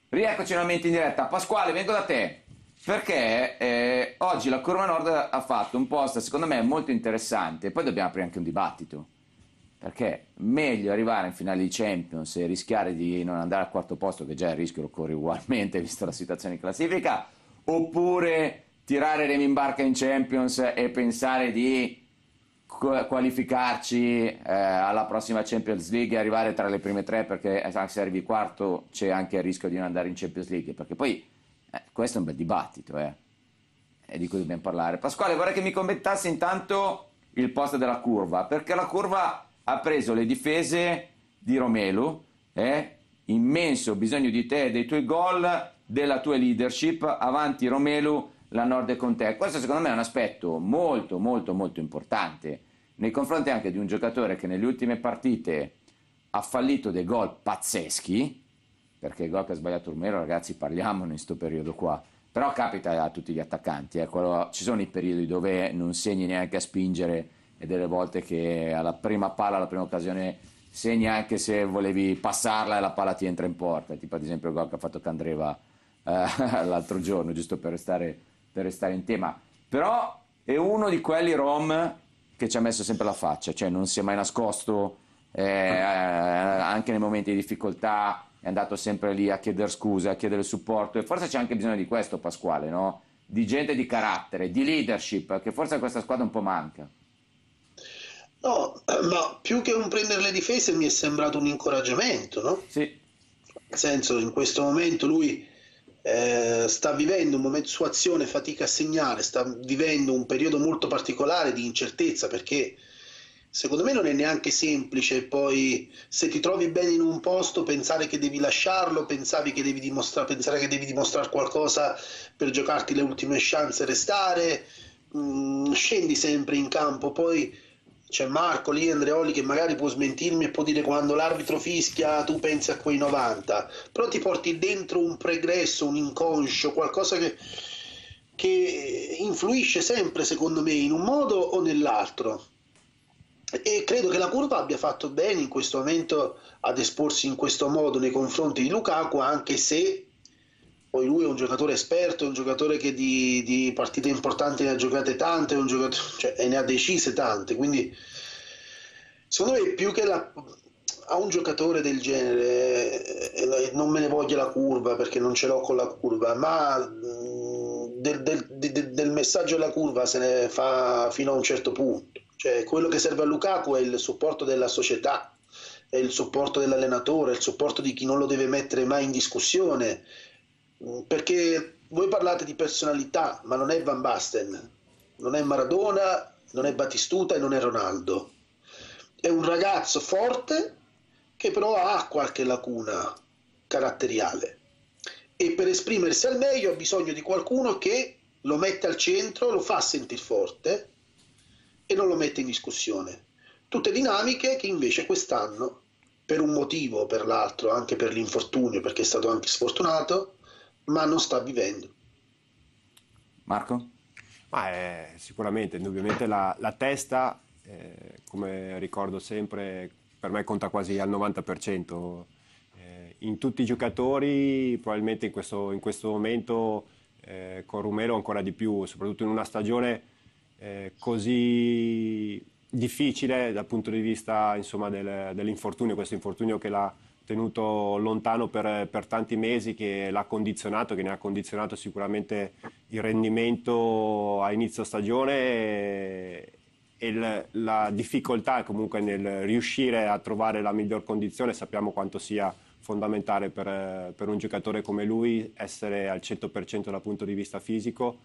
A: Rieccoci nuovamente in diretta. Pasquale, vengo da te. Perché eh, oggi la Curva Nord ha fatto un post, secondo me, molto interessante. Poi dobbiamo aprire anche un dibattito. Perché meglio arrivare in finale di Champions e rischiare di non andare al quarto posto, che già il rischio lo corri ugualmente, vista la situazione in classifica, oppure tirare remi in barca in Champions e pensare di qualificarci eh, alla prossima Champions League e arrivare tra le prime tre perché eh, se arrivi quarto c'è anche il rischio di non andare in Champions League perché poi eh, questo è un bel dibattito, eh. È di cui dobbiamo parlare. Pasquale, vorrei che mi commentassi intanto il posto della curva, perché la curva ha preso le difese di Romelu, eh? immenso bisogno di te, dei tuoi gol, della tua leadership, avanti Romelu, la Nord è con te. Questo secondo me è un aspetto molto molto molto importante nei confronti anche di un giocatore che nelle ultime partite ha fallito dei gol pazzeschi, perché il gol che ha sbagliato Romero, ragazzi, parliamone in questo periodo qua. Però capita a tutti gli attaccanti, eh, ecco, quello, ci sono i periodi dove non segni neanche a spingere e delle volte che alla prima palla, alla prima occasione segni anche se volevi passarla e la palla ti entra in porta, tipo ad esempio il gol che ha fatto Candreva eh, l'altro giorno, giusto per restare, per restare in tema. Però è uno di quelli Rom che ci ha messo sempre la faccia, cioè non si è mai nascosto eh, eh anche nei momenti di difficoltà, è andato sempre lì a chiedere scuse, a chiedere supporto e forse c'è anche bisogno di questo Pasquale, no? di gente di carattere, di leadership, che forse a questa squadra un po' manca.
F: No, ma più che un prendere le difese mi è sembrato un incoraggiamento, no? Sì. Nel senso, in questo momento lui eh, sta vivendo un momento sua azione fatica a segnare, sta vivendo un periodo molto particolare di incertezza perché secondo me non è neanche semplice poi se ti trovi bene in un posto pensare che devi lasciarlo, che devi dimostra- pensare che devi dimostrare qualcosa per giocarti le ultime chance e restare, mm, scendi sempre in campo, poi c'è Marco lì, Andreoli che magari può smentirmi e può dire quando l'arbitro fischia tu pensi a quei 90, però ti porti dentro un pregresso, un inconscio, qualcosa che, che influisce sempre secondo me in un modo o nell'altro e credo che la curva abbia fatto bene in questo momento ad esporsi in questo modo nei confronti di Lukaku anche se poi lui è un giocatore esperto, è un giocatore che di, di partite importanti ne ha giocate tante, cioè, e ne ha decise tante, quindi secondo me più che la, a un giocatore del genere, eh, eh, eh, non me ne voglia la curva perché non ce l'ho con la curva, ma mm, del, del, del messaggio alla curva se ne fa fino a un certo punto cioè, quello che serve a Lukaku è il supporto della società, è il supporto dell'allenatore, è il supporto di chi non lo deve mettere mai in discussione. Mm, perché voi parlate di personalità, ma non è Van Basten, non è Maradona, non è Batistuta e non è Ronaldo. È un ragazzo forte che però ha qualche lacuna caratteriale e per esprimersi al meglio ha bisogno di qualcuno che lo mette al centro, lo fa sentire forte e non lo mette in discussione. Tutte dinamiche che invece quest'anno, per un motivo o per l'altro, anche per l'infortunio, perché è stato anche sfortunato, ma non sta vivendo.
B: Marco? Ma è, sicuramente, indubbiamente la, la testa, eh, come ricordo sempre, per me conta quasi al 90%. Eh, in tutti i giocatori, probabilmente in questo, in questo momento, eh, con Rumelo ancora di più, soprattutto in una stagione eh, così difficile dal punto di vista insomma, del, dell'infortunio, questo infortunio che l'ha tenuto lontano per, per, tanti mesi, che l'ha condizionato, che ne ha condizionato sicuramente il rendimento a inizio stagione e, e l, la difficoltà comunque nel riuscire a trovare la miglior condizione, sappiamo quanto sia fondamentale per, per un giocatore come lui essere al 100% dal punto di vista fisico.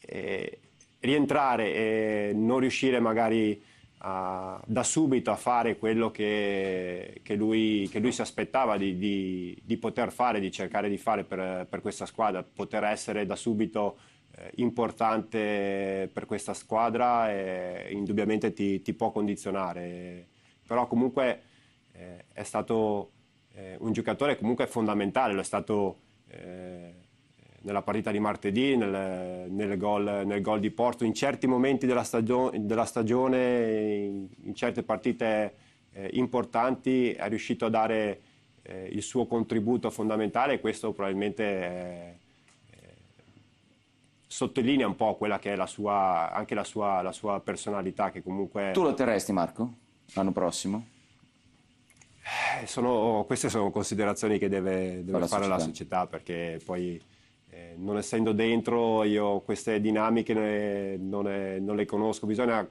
B: E, rientrare e non riuscire magari a, da subito a fare quello che, che, lui, che lui, si aspettava di, di, di, poter fare, di cercare di fare per, per questa squadra, poter essere da subito eh, importante per questa squadra e indubbiamente ti, ti può condizionare. Però comunque eh, è stato eh, un giocatore comunque fondamentale, lo è stato eh, nella partita di martedì, nel, nel, gol, nel gol, di Porto, in certi momenti della, stagione, della stagione in, certe partite eh, importanti, è riuscito a dare eh, il suo contributo fondamentale e questo probabilmente è, eh, sottolinea un po' quella che è la sua, anche la sua, la sua personalità che comunque... Tu lo terresti
A: Marco l'anno prossimo?
B: Eh, sono, queste sono considerazioni che deve, deve fare società. la società perché poi non essendo dentro io queste dinamiche ne, non, è, non, le conosco, bisogna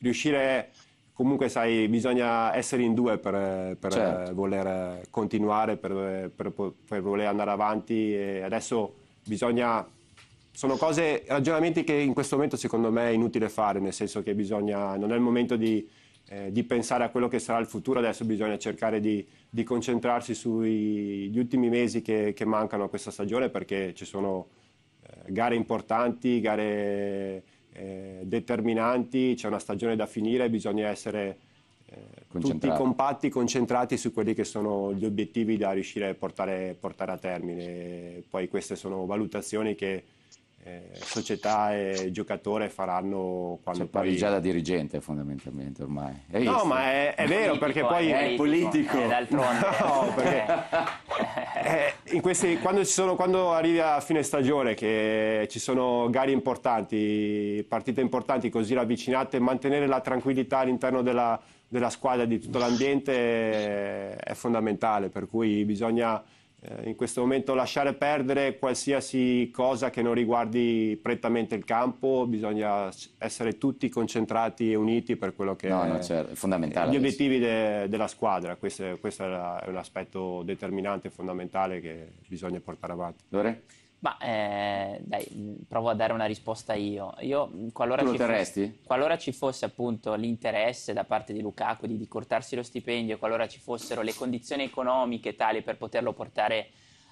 B: riuscire, comunque sai, bisogna essere in due per, per certo. voler continuare, per, per, per, voler andare avanti e adesso bisogna... Sono cose, ragionamenti che in questo momento secondo me è inutile fare, nel senso che bisogna, non è il momento di, eh, di pensare a quello che sarà il futuro, adesso bisogna cercare di di concentrarsi sugli ultimi mesi che, che, mancano a questa stagione perché ci sono eh, gare importanti, gare eh, determinanti, c'è una stagione da finire, bisogna essere eh, tutti compatti, concentrati su quelli che sono gli obiettivi da riuscire a portare, portare a termine. Poi queste sono valutazioni che eh, società e giocatore faranno quando cioè, parli già da dirigente fondamentalmente ormai Hai no ma è, è vero perché poi è, è politico, è d'altronde no perché in questi, quando, sono, quando, arrivi a fine stagione che ci sono gare importanti partite importanti così ravvicinate mantenere la tranquillità all'interno della, della squadra di tutto l'ambiente è fondamentale per cui bisogna eh, in questo momento lasciare perdere qualsiasi cosa che non riguardi prettamente il campo, bisogna essere tutti concentrati e uniti per quello che no, è, no, certo.
A: è gli obiettivi
B: de, della squadra, questo, questo, è un aspetto determinante e fondamentale che bisogna portare avanti. Dore? Ma eh, dai, provo
C: a dare una risposta io. Io qualora ci, fosse, qualora ci, fosse, appunto l'interesse da parte di Lukaku di, di cortarsi lo stipendio, qualora ci fossero le condizioni economiche tali per poterlo portare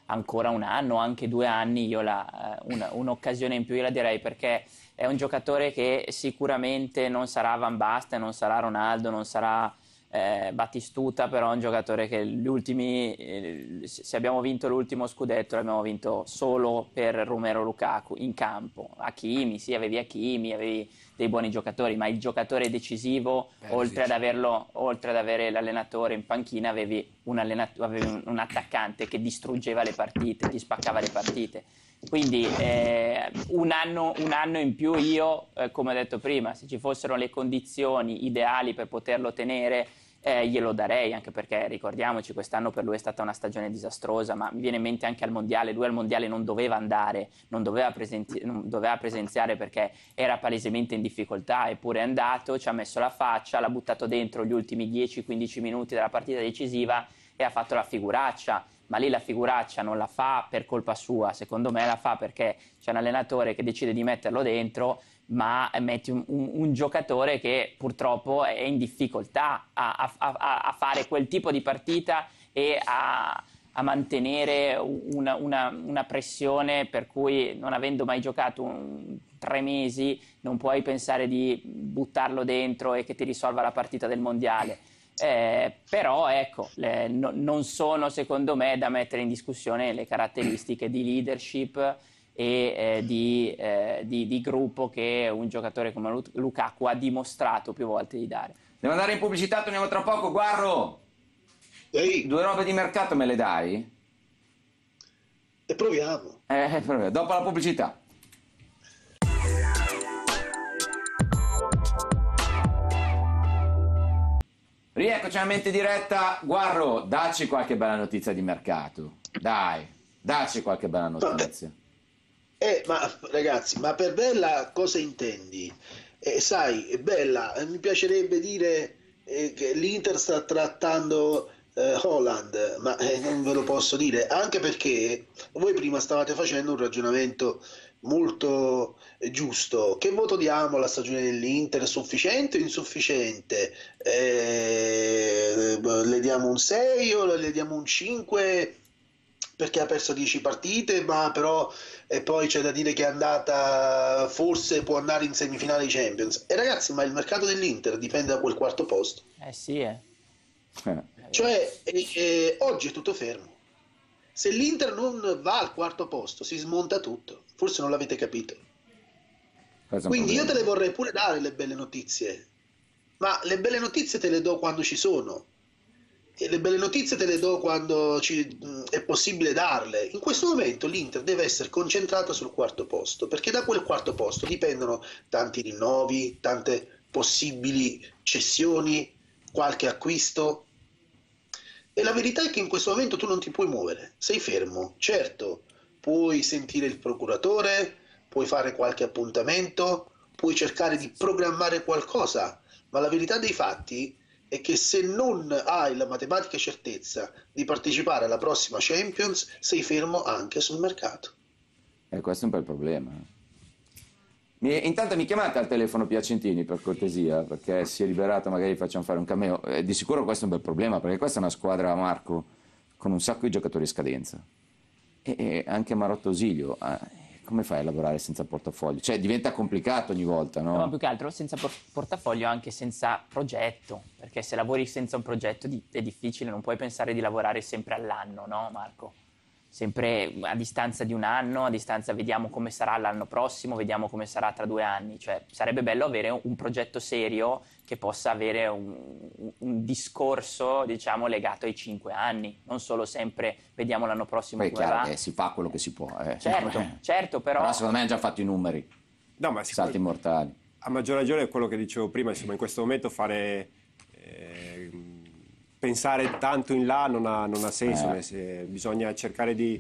C: ancora un anno, anche due anni, io la, eh, una, un'occasione in più io la direi perché è un giocatore che sicuramente non sarà Van Basten, non sarà Ronaldo, non sarà eh, Battistuta però è un giocatore che gli ultimi, eh, se abbiamo vinto l'ultimo scudetto l'abbiamo vinto solo per Romero Lukaku in campo. Achimi, sì, avevi Achimi, avevi dei buoni giocatori, ma il giocatore decisivo, eh, oltre, ad averlo, oltre ad, avere l'allenatore in panchina, avevi un, avevi un, un attaccante che distruggeva le partite, ti spaccava le partite. Quindi eh, un, anno, un, anno, in più io, eh, come ho detto prima, se ci fossero le condizioni ideali per poterlo tenere, eh, glielo darei, anche perché ricordiamoci, quest'anno per lui è stata una stagione disastrosa, ma mi viene in mente anche al Mondiale, lui al Mondiale non doveva andare, non doveva, presenti- non doveva presenziare perché era palesemente in difficoltà, eppure è andato, ci ha messo la faccia, l'ha buttato dentro gli ultimi 10-15 minuti della partita decisiva e ha fatto la figuraccia ma lì la figuraccia non la fa per colpa sua, secondo me la fa perché c'è un allenatore che decide di metterlo dentro ma metti un, un, un, giocatore che purtroppo è in difficoltà a, a, a, a fare quel tipo di partita e a, mantenere una, una, una, pressione per cui non avendo mai giocato un, tre mesi non puoi pensare di buttarlo dentro e che ti risolva la partita del mondiale. Eh, però ecco, le, no, non sono secondo me da mettere in discussione le caratteristiche di leadership e eh, di, eh, di, di, gruppo che un giocatore come Lukaku ha dimostrato più volte di dare.
A: Devo andare in pubblicità, torniamo tra poco. Guarro, Ehi. due robe di mercato me le dai?
F: E proviamo.
A: Eh, proviamo. Dopo la pubblicità. Rieccoci a mente diretta. Guarro, dacci qualche bella notizia di mercato. Dai, dacci qualche bella notizia. Vabbè.
F: Eh, ma ragazzi, ma per bella cosa intendi? Eh, sai, bella, mi piacerebbe dire eh, che l'Inter sta trattando eh, Holland, ma eh, non ve lo posso dire, anche perché voi prima stavate facendo un ragionamento molto giusto. Che voto diamo alla stagione dell'Inter? Sufficiente o insufficiente? Eh, le diamo un 6 o le diamo un 5? perché ha perso 10 partite, ma però e poi c'è da dire che è andata, forse può andare in semifinale di Champions. E ragazzi, ma il mercato dell'Inter dipende da quel quarto posto.
C: Eh sì, eh. eh.
F: Cioè, eh, eh, oggi è tutto fermo. Se l'Inter non va al quarto posto, si smonta tutto. Forse non l'avete capito. Quindi io te le vorrei pure dare le belle notizie, ma le belle notizie te le do quando ci sono e le belle notizie te le do quando ci, è possibile darle. In questo momento l'Inter deve essere concentrata sul quarto posto, perché da quel quarto posto dipendono tanti rinnovi, tante possibili cessioni, qualche acquisto. E la verità è che in questo momento tu non ti puoi muovere, sei fermo. Certo, puoi sentire il procuratore, puoi fare qualche appuntamento, puoi cercare di programmare qualcosa, ma la verità dei fatti è è che se non hai la matematica certezza di partecipare alla prossima Champions, sei fermo anche sul mercato.
A: E eh, questo è un bel problema. Mi, intanto mi chiamate al telefono Piacentini per cortesia, perché si è liberato, magari facciamo fare un cameo. Eh, di sicuro questo è un bel problema, perché questa è una squadra, Marco, con un sacco di giocatori a scadenza. E, e anche Marotto Osilio. Eh come fai a lavorare senza portafoglio? Cioè diventa complicato ogni volta, no? No, più
C: che altro senza por- portafoglio anche senza progetto, perché se lavori senza un progetto di- è difficile, non puoi pensare di lavorare sempre all'anno, no Marco? sempre a distanza di un anno, a distanza vediamo come sarà l'anno prossimo, vediamo come sarà tra due anni, cioè sarebbe bello avere un progetto serio che possa avere un, un discorso diciamo legato ai cinque anni, non solo sempre vediamo l'anno prossimo Poi è chiaro, che
B: si fa quello che si può. Eh. Certo,
C: certo però... però... secondo
B: me hanno già fatto i numeri, no, ma salti mortali. A maggior ragione è quello che dicevo prima, insomma in questo momento fare... Eh pensare tanto in là non ha, non ha senso, eh. eh bisogna cercare di,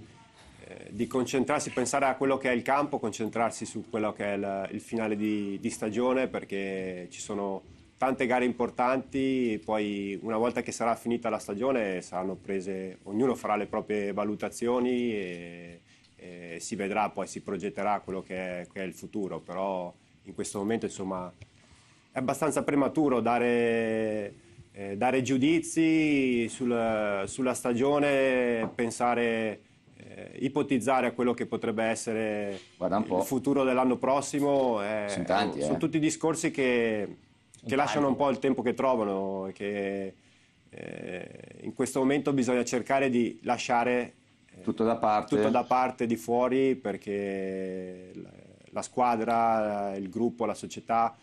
B: eh, di, concentrarsi, pensare a quello che è il campo, concentrarsi su quello che è il, il finale di, di, stagione perché ci sono tante gare importanti e poi una volta che sarà finita la stagione saranno prese, ognuno farà le proprie valutazioni e, e si vedrà poi, si progetterà quello che è, che è il futuro, però in questo momento insomma è abbastanza prematuro dare eh, dare giudizi sul, sulla stagione, pensare, eh, ipotizzare a quello che potrebbe essere il futuro dell'anno prossimo. Eh, sono, tanti, sono eh. tutti discorsi che, che lasciano un po' il tempo che trovano e che eh, in questo momento bisogna cercare di lasciare eh, tutto da parte, tutto da parte di fuori perché la, la squadra, il gruppo, la società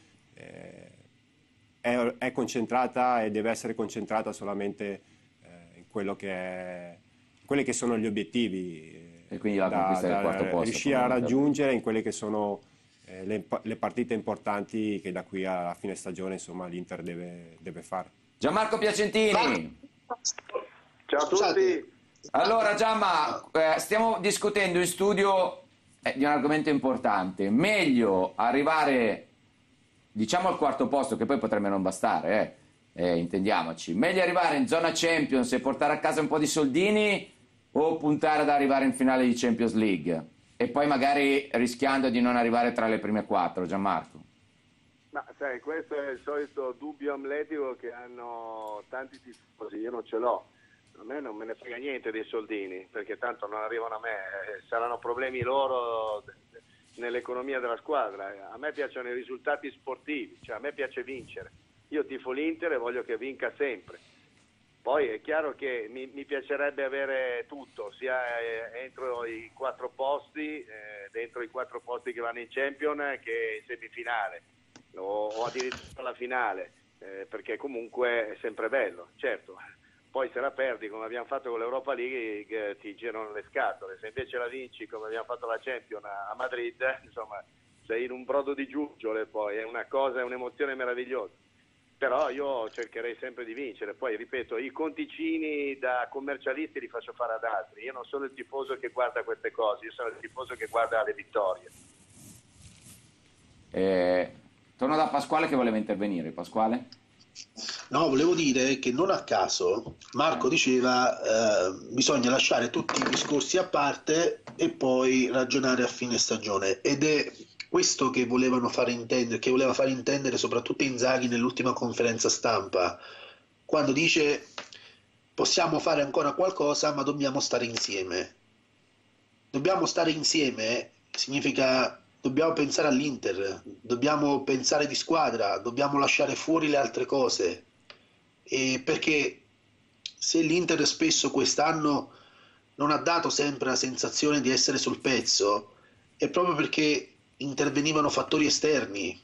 B: è, è concentrata e deve essere concentrata solamente eh, in, quello che è, quelli che sono gli obiettivi. E quindi la da, conquista da, quarto posto. Riuscire a raggiungere in quelle che sono eh, le, le, partite importanti che da qui a fine stagione insomma, l'Inter deve, deve, fare. Gianmarco Piacentini.
E: Ciao a tutti. Allora
A: Giamma, eh, stiamo discutendo in studio eh, di un argomento importante. Meglio arrivare diciamo al quarto posto che poi potrebbe non bastare, eh? Eh, intendiamoci. Meglio arrivare in zona Champions e portare a casa un po' di soldini o puntare ad arrivare in finale di Champions League e poi magari rischiando di non arrivare tra le prime quattro, Gianmarco?
E: Ma sai, questo è il solito dubbio amletico che hanno tanti tifosi, io non ce l'ho. A me non me ne frega niente dei soldini, perché tanto non arrivano a me, eh, saranno problemi loro nell'economia della squadra. A me piacciono i risultati sportivi, cioè a me piace vincere. Io tifo l'Inter e voglio che vinca sempre. Poi è chiaro che mi, mi piacerebbe avere tutto, sia eh, entro i quattro posti, eh, dentro i quattro posti che vanno in champion eh, che in semifinale o, o addirittura la finale, eh, perché comunque è sempre bello, certo poi se la perdi come abbiamo fatto con l'Europa League ti girano le scatole, se invece la vinci come abbiamo fatto la Champion a Madrid, insomma sei in un brodo di giuggiole poi, è una cosa, è un'emozione meravigliosa. Però io cercherei sempre di vincere, poi ripeto, i conticini da commercialisti li faccio fare ad altri, io non sono il tifoso che guarda queste cose, io sono il tifoso che guarda le vittorie.
F: Eh, torno da Pasquale che voleva intervenire, Pasquale? No, volevo dire che non a caso Marco diceva eh, bisogna lasciare tutti i discorsi a parte e poi ragionare a fine stagione ed è questo che volevano far intendere, che voleva far intendere soprattutto Inzaghi nell'ultima conferenza stampa, quando dice possiamo fare ancora qualcosa ma dobbiamo stare insieme. Dobbiamo stare insieme significa dobbiamo pensare all'Inter, dobbiamo pensare di squadra, dobbiamo lasciare fuori le altre cose e perché se l'Inter spesso quest'anno non ha dato sempre la sensazione di essere sul pezzo, è proprio perché intervenivano fattori esterni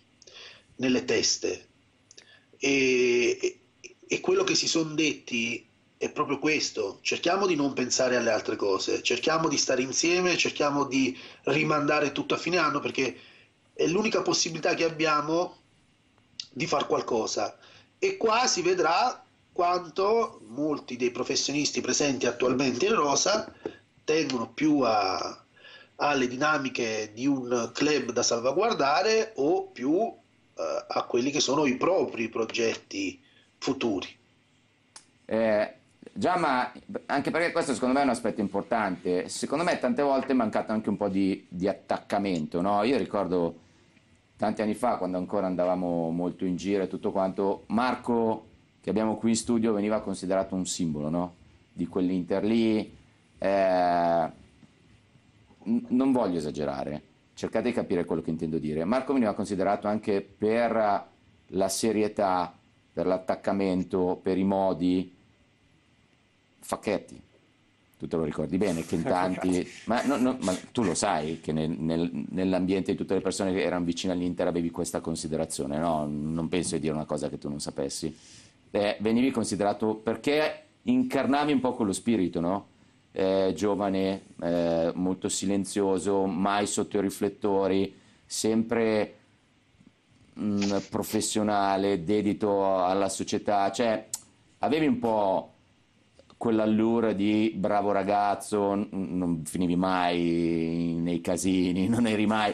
F: nelle teste. E, e quello che si sono detti è proprio questo, cerchiamo di non pensare alle altre cose, cerchiamo di stare insieme, cerchiamo di rimandare tutto a fine anno perché è l'unica possibilità che abbiamo di far qualcosa e qua si vedrà quanto molti dei professionisti presenti attualmente in rosa tengono più a, alle dinamiche di un club da salvaguardare o più eh, a quelli che sono i propri progetti futuri. Eh, già, ma anche perché questo secondo me è un aspetto
A: importante, secondo me tante volte è mancato anche un po' di, di attaccamento, no? Io ricordo tanti anni fa, quando ancora andavamo molto in giro e tutto quanto, Marco, che abbiamo qui in studio, veniva considerato un simbolo, no? Di quell'Inter lì. Eh, non voglio esagerare, cercate di capire quello che intendo dire. Marco veniva considerato anche per la serietà, per l'attaccamento, per i modi, facchetti tu te lo ricordi bene che in tanti, ma, no, no, ma tu lo sai che nel, nel, nell'ambiente di tutte le persone che erano vicine all'Inter avevi questa considerazione, no? Non penso di dire una cosa che tu non sapessi. Eh, venivi considerato perché incarnavi un po' quello spirito, no? Eh, giovane, eh, molto silenzioso, mai sotto i riflettori, sempre mh, mm, professionale, dedito alla società, cioè avevi un po' quell'allure di bravo ragazzo, n- non finivi mai nei casini, non eri mai...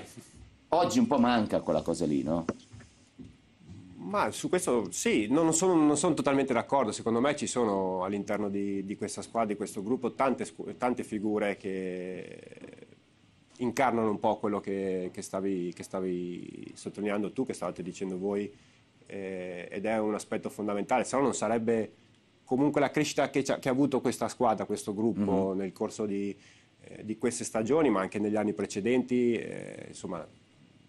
A: Oggi un po' manca quella cosa lì, no?
B: Ma su questo sì, non sono, non sono, totalmente d'accordo. Secondo me ci sono all'interno di, di questa squadra, di questo gruppo, tante, tante, figure che incarnano un po' quello che, che, stavi, che, stavi, sottolineando tu, che stavate dicendo voi, eh, ed è un aspetto fondamentale, se no non sarebbe comunque la crescita che, che, ha avuto questa squadra, questo gruppo mm-hmm. nel corso di, eh, di, queste stagioni, ma anche negli anni precedenti, eh, insomma,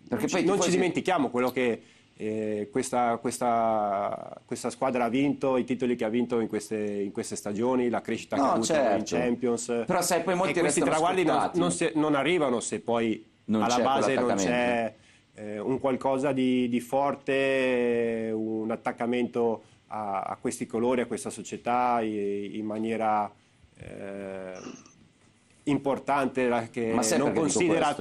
F: Perché non, poi, ci, non ci dimentichiamo
B: quello che eh, questa, questa, questa, squadra ha vinto, i titoli che ha vinto in queste, in queste stagioni, la crescita no, che ha avuto certo. in Champions. Però sai, poi molti e questi traguardi non, non, si, non, arrivano se poi non alla base non c'è eh, un qualcosa di, di forte, un attaccamento a, a questi colori, a questa società in maniera eh, importante che non considera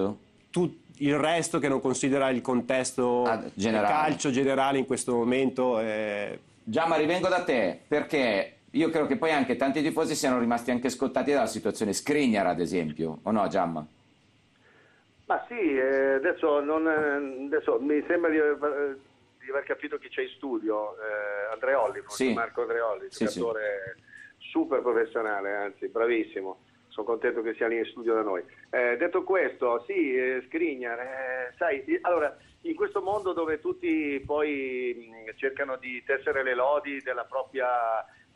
B: tutto il resto, che non considera il contesto ah, calcio generale in questo momento. Eh... Già, rivengo da te
A: perché io credo che poi anche tanti tifosi siano rimasti anche scottati dalla situazione Skriniar ad esempio, o no Giamma?
E: Ma sì, eh, adesso, non, eh, adesso, mi sembra di aver eh, di aver capito chi c'è in studio, eh, Andreolli, sì. Marco Andreolli, sì, giocatore sì. super professionale, anzi bravissimo. Sono contento che sia lì in studio da noi. Eh, detto questo, sì, eh, Skriniar, eh, sai, allora, in questo mondo dove tutti poi mh, mm, cercano di tessere le lodi della propria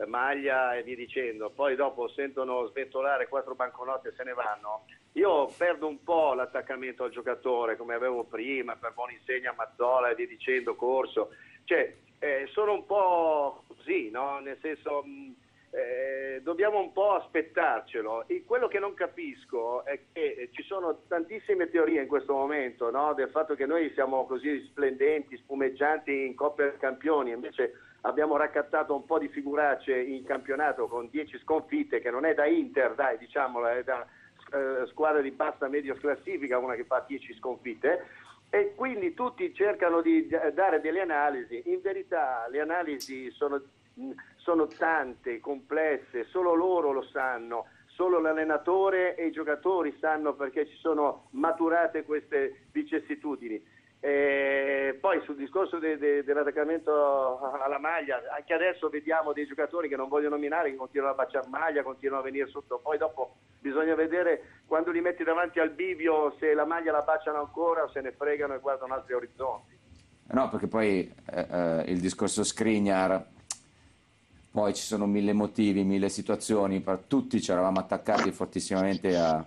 E: maglia e via dicendo, poi dopo sentono sventolare quattro banconote e se ne vanno, io perdo un po' l'attaccamento al giocatore come avevo prima per Boninsegna, Mazzola e via dicendo, Corso, cioè eh, sono un po' così, no? nel senso mm, eh, dobbiamo un po' aspettarcelo. E quello che non capisco è che ci sono tantissime teorie in questo momento no? del fatto che noi siamo così splendenti, spumeggianti in Coppa Campioni, invece abbiamo raccattato un po' di figuracce in campionato con 10 sconfitte, che non è da Inter, dai, diciamolo, è da eh, squadra di bassa media classifica, una che fa 10 sconfitte. E quindi tutti cercano di eh, dare delle analisi. In verità le analisi sono, sono tante, complesse, solo loro lo sanno solo l'allenatore e i giocatori sanno perché ci sono maturate queste vicissitudini. E poi sul discorso de, de, dell'attaccamento alla maglia, anche adesso vediamo dei giocatori che non voglio nominare, che continuano a baciare maglia, continuano a venire sotto, poi dopo bisogna vedere quando li metti davanti al bivio se la maglia la baciano ancora o se ne fregano e guardano altri orizzonti.
A: No, perché poi eh, eh, il discorso Skriniar, poi ci sono mille motivi, mille situazioni, per tutti ci eravamo attaccati fortissimamente a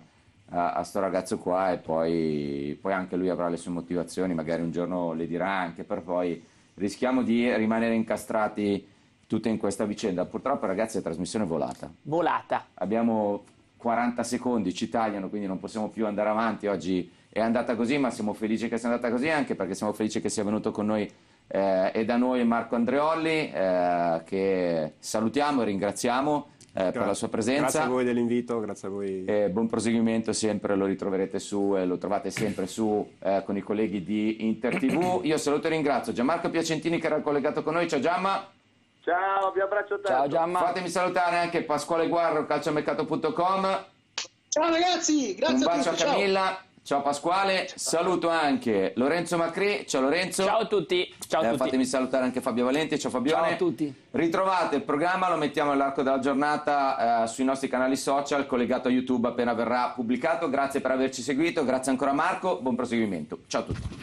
A: a, a sto ragazzo qua e poi, poi, anche lui avrà le sue motivazioni, magari un giorno le dirà anche, per poi rischiamo di rimanere incastrati tutti in questa vicenda. Purtroppo ragazzi la trasmissione è volata.
C: Volata.
A: Abbiamo 40 secondi, ci tagliano, quindi non possiamo più andare avanti. Oggi è andata così, ma siamo felici che sia andata così anche perché siamo felici che sia venuto con noi eh, e da noi Marco Andreolli, eh, che salutiamo e ringraziamo eh, per la sua presenza. Grazie a
B: voi dell'invito, grazie a voi. E
A: buon proseguimento sempre, lo ritroverete su, eh, lo trovate sempre su eh, con i colleghi di InterTV. Io saluto e ringrazio Gianmarco Piacentini che era collegato con noi. Ciao Giamma.
D: Ciao, vi abbraccio
F: tanto. Ciao Giamma. Fatemi
A: salutare anche Pasquale Guarro, calciomercato.com.
F: Ciao ragazzi, grazie Un bacio a, tutti, a Camilla.
A: Ciao. Ciao Pasquale, saluto anche Lorenzo Macri, ciao Lorenzo. Ciao a tutti. Ciao eh, tutti. Fatemi salutare anche Fabio Valenti, ciao Fabione. Ciao a tutti. Ritrovate il programma, lo mettiamo all'arco della giornata eh, sui nostri canali social, collegato a YouTube appena verrà pubblicato. Grazie per averci seguito, grazie ancora Marco, buon proseguimento. Ciao a tutti.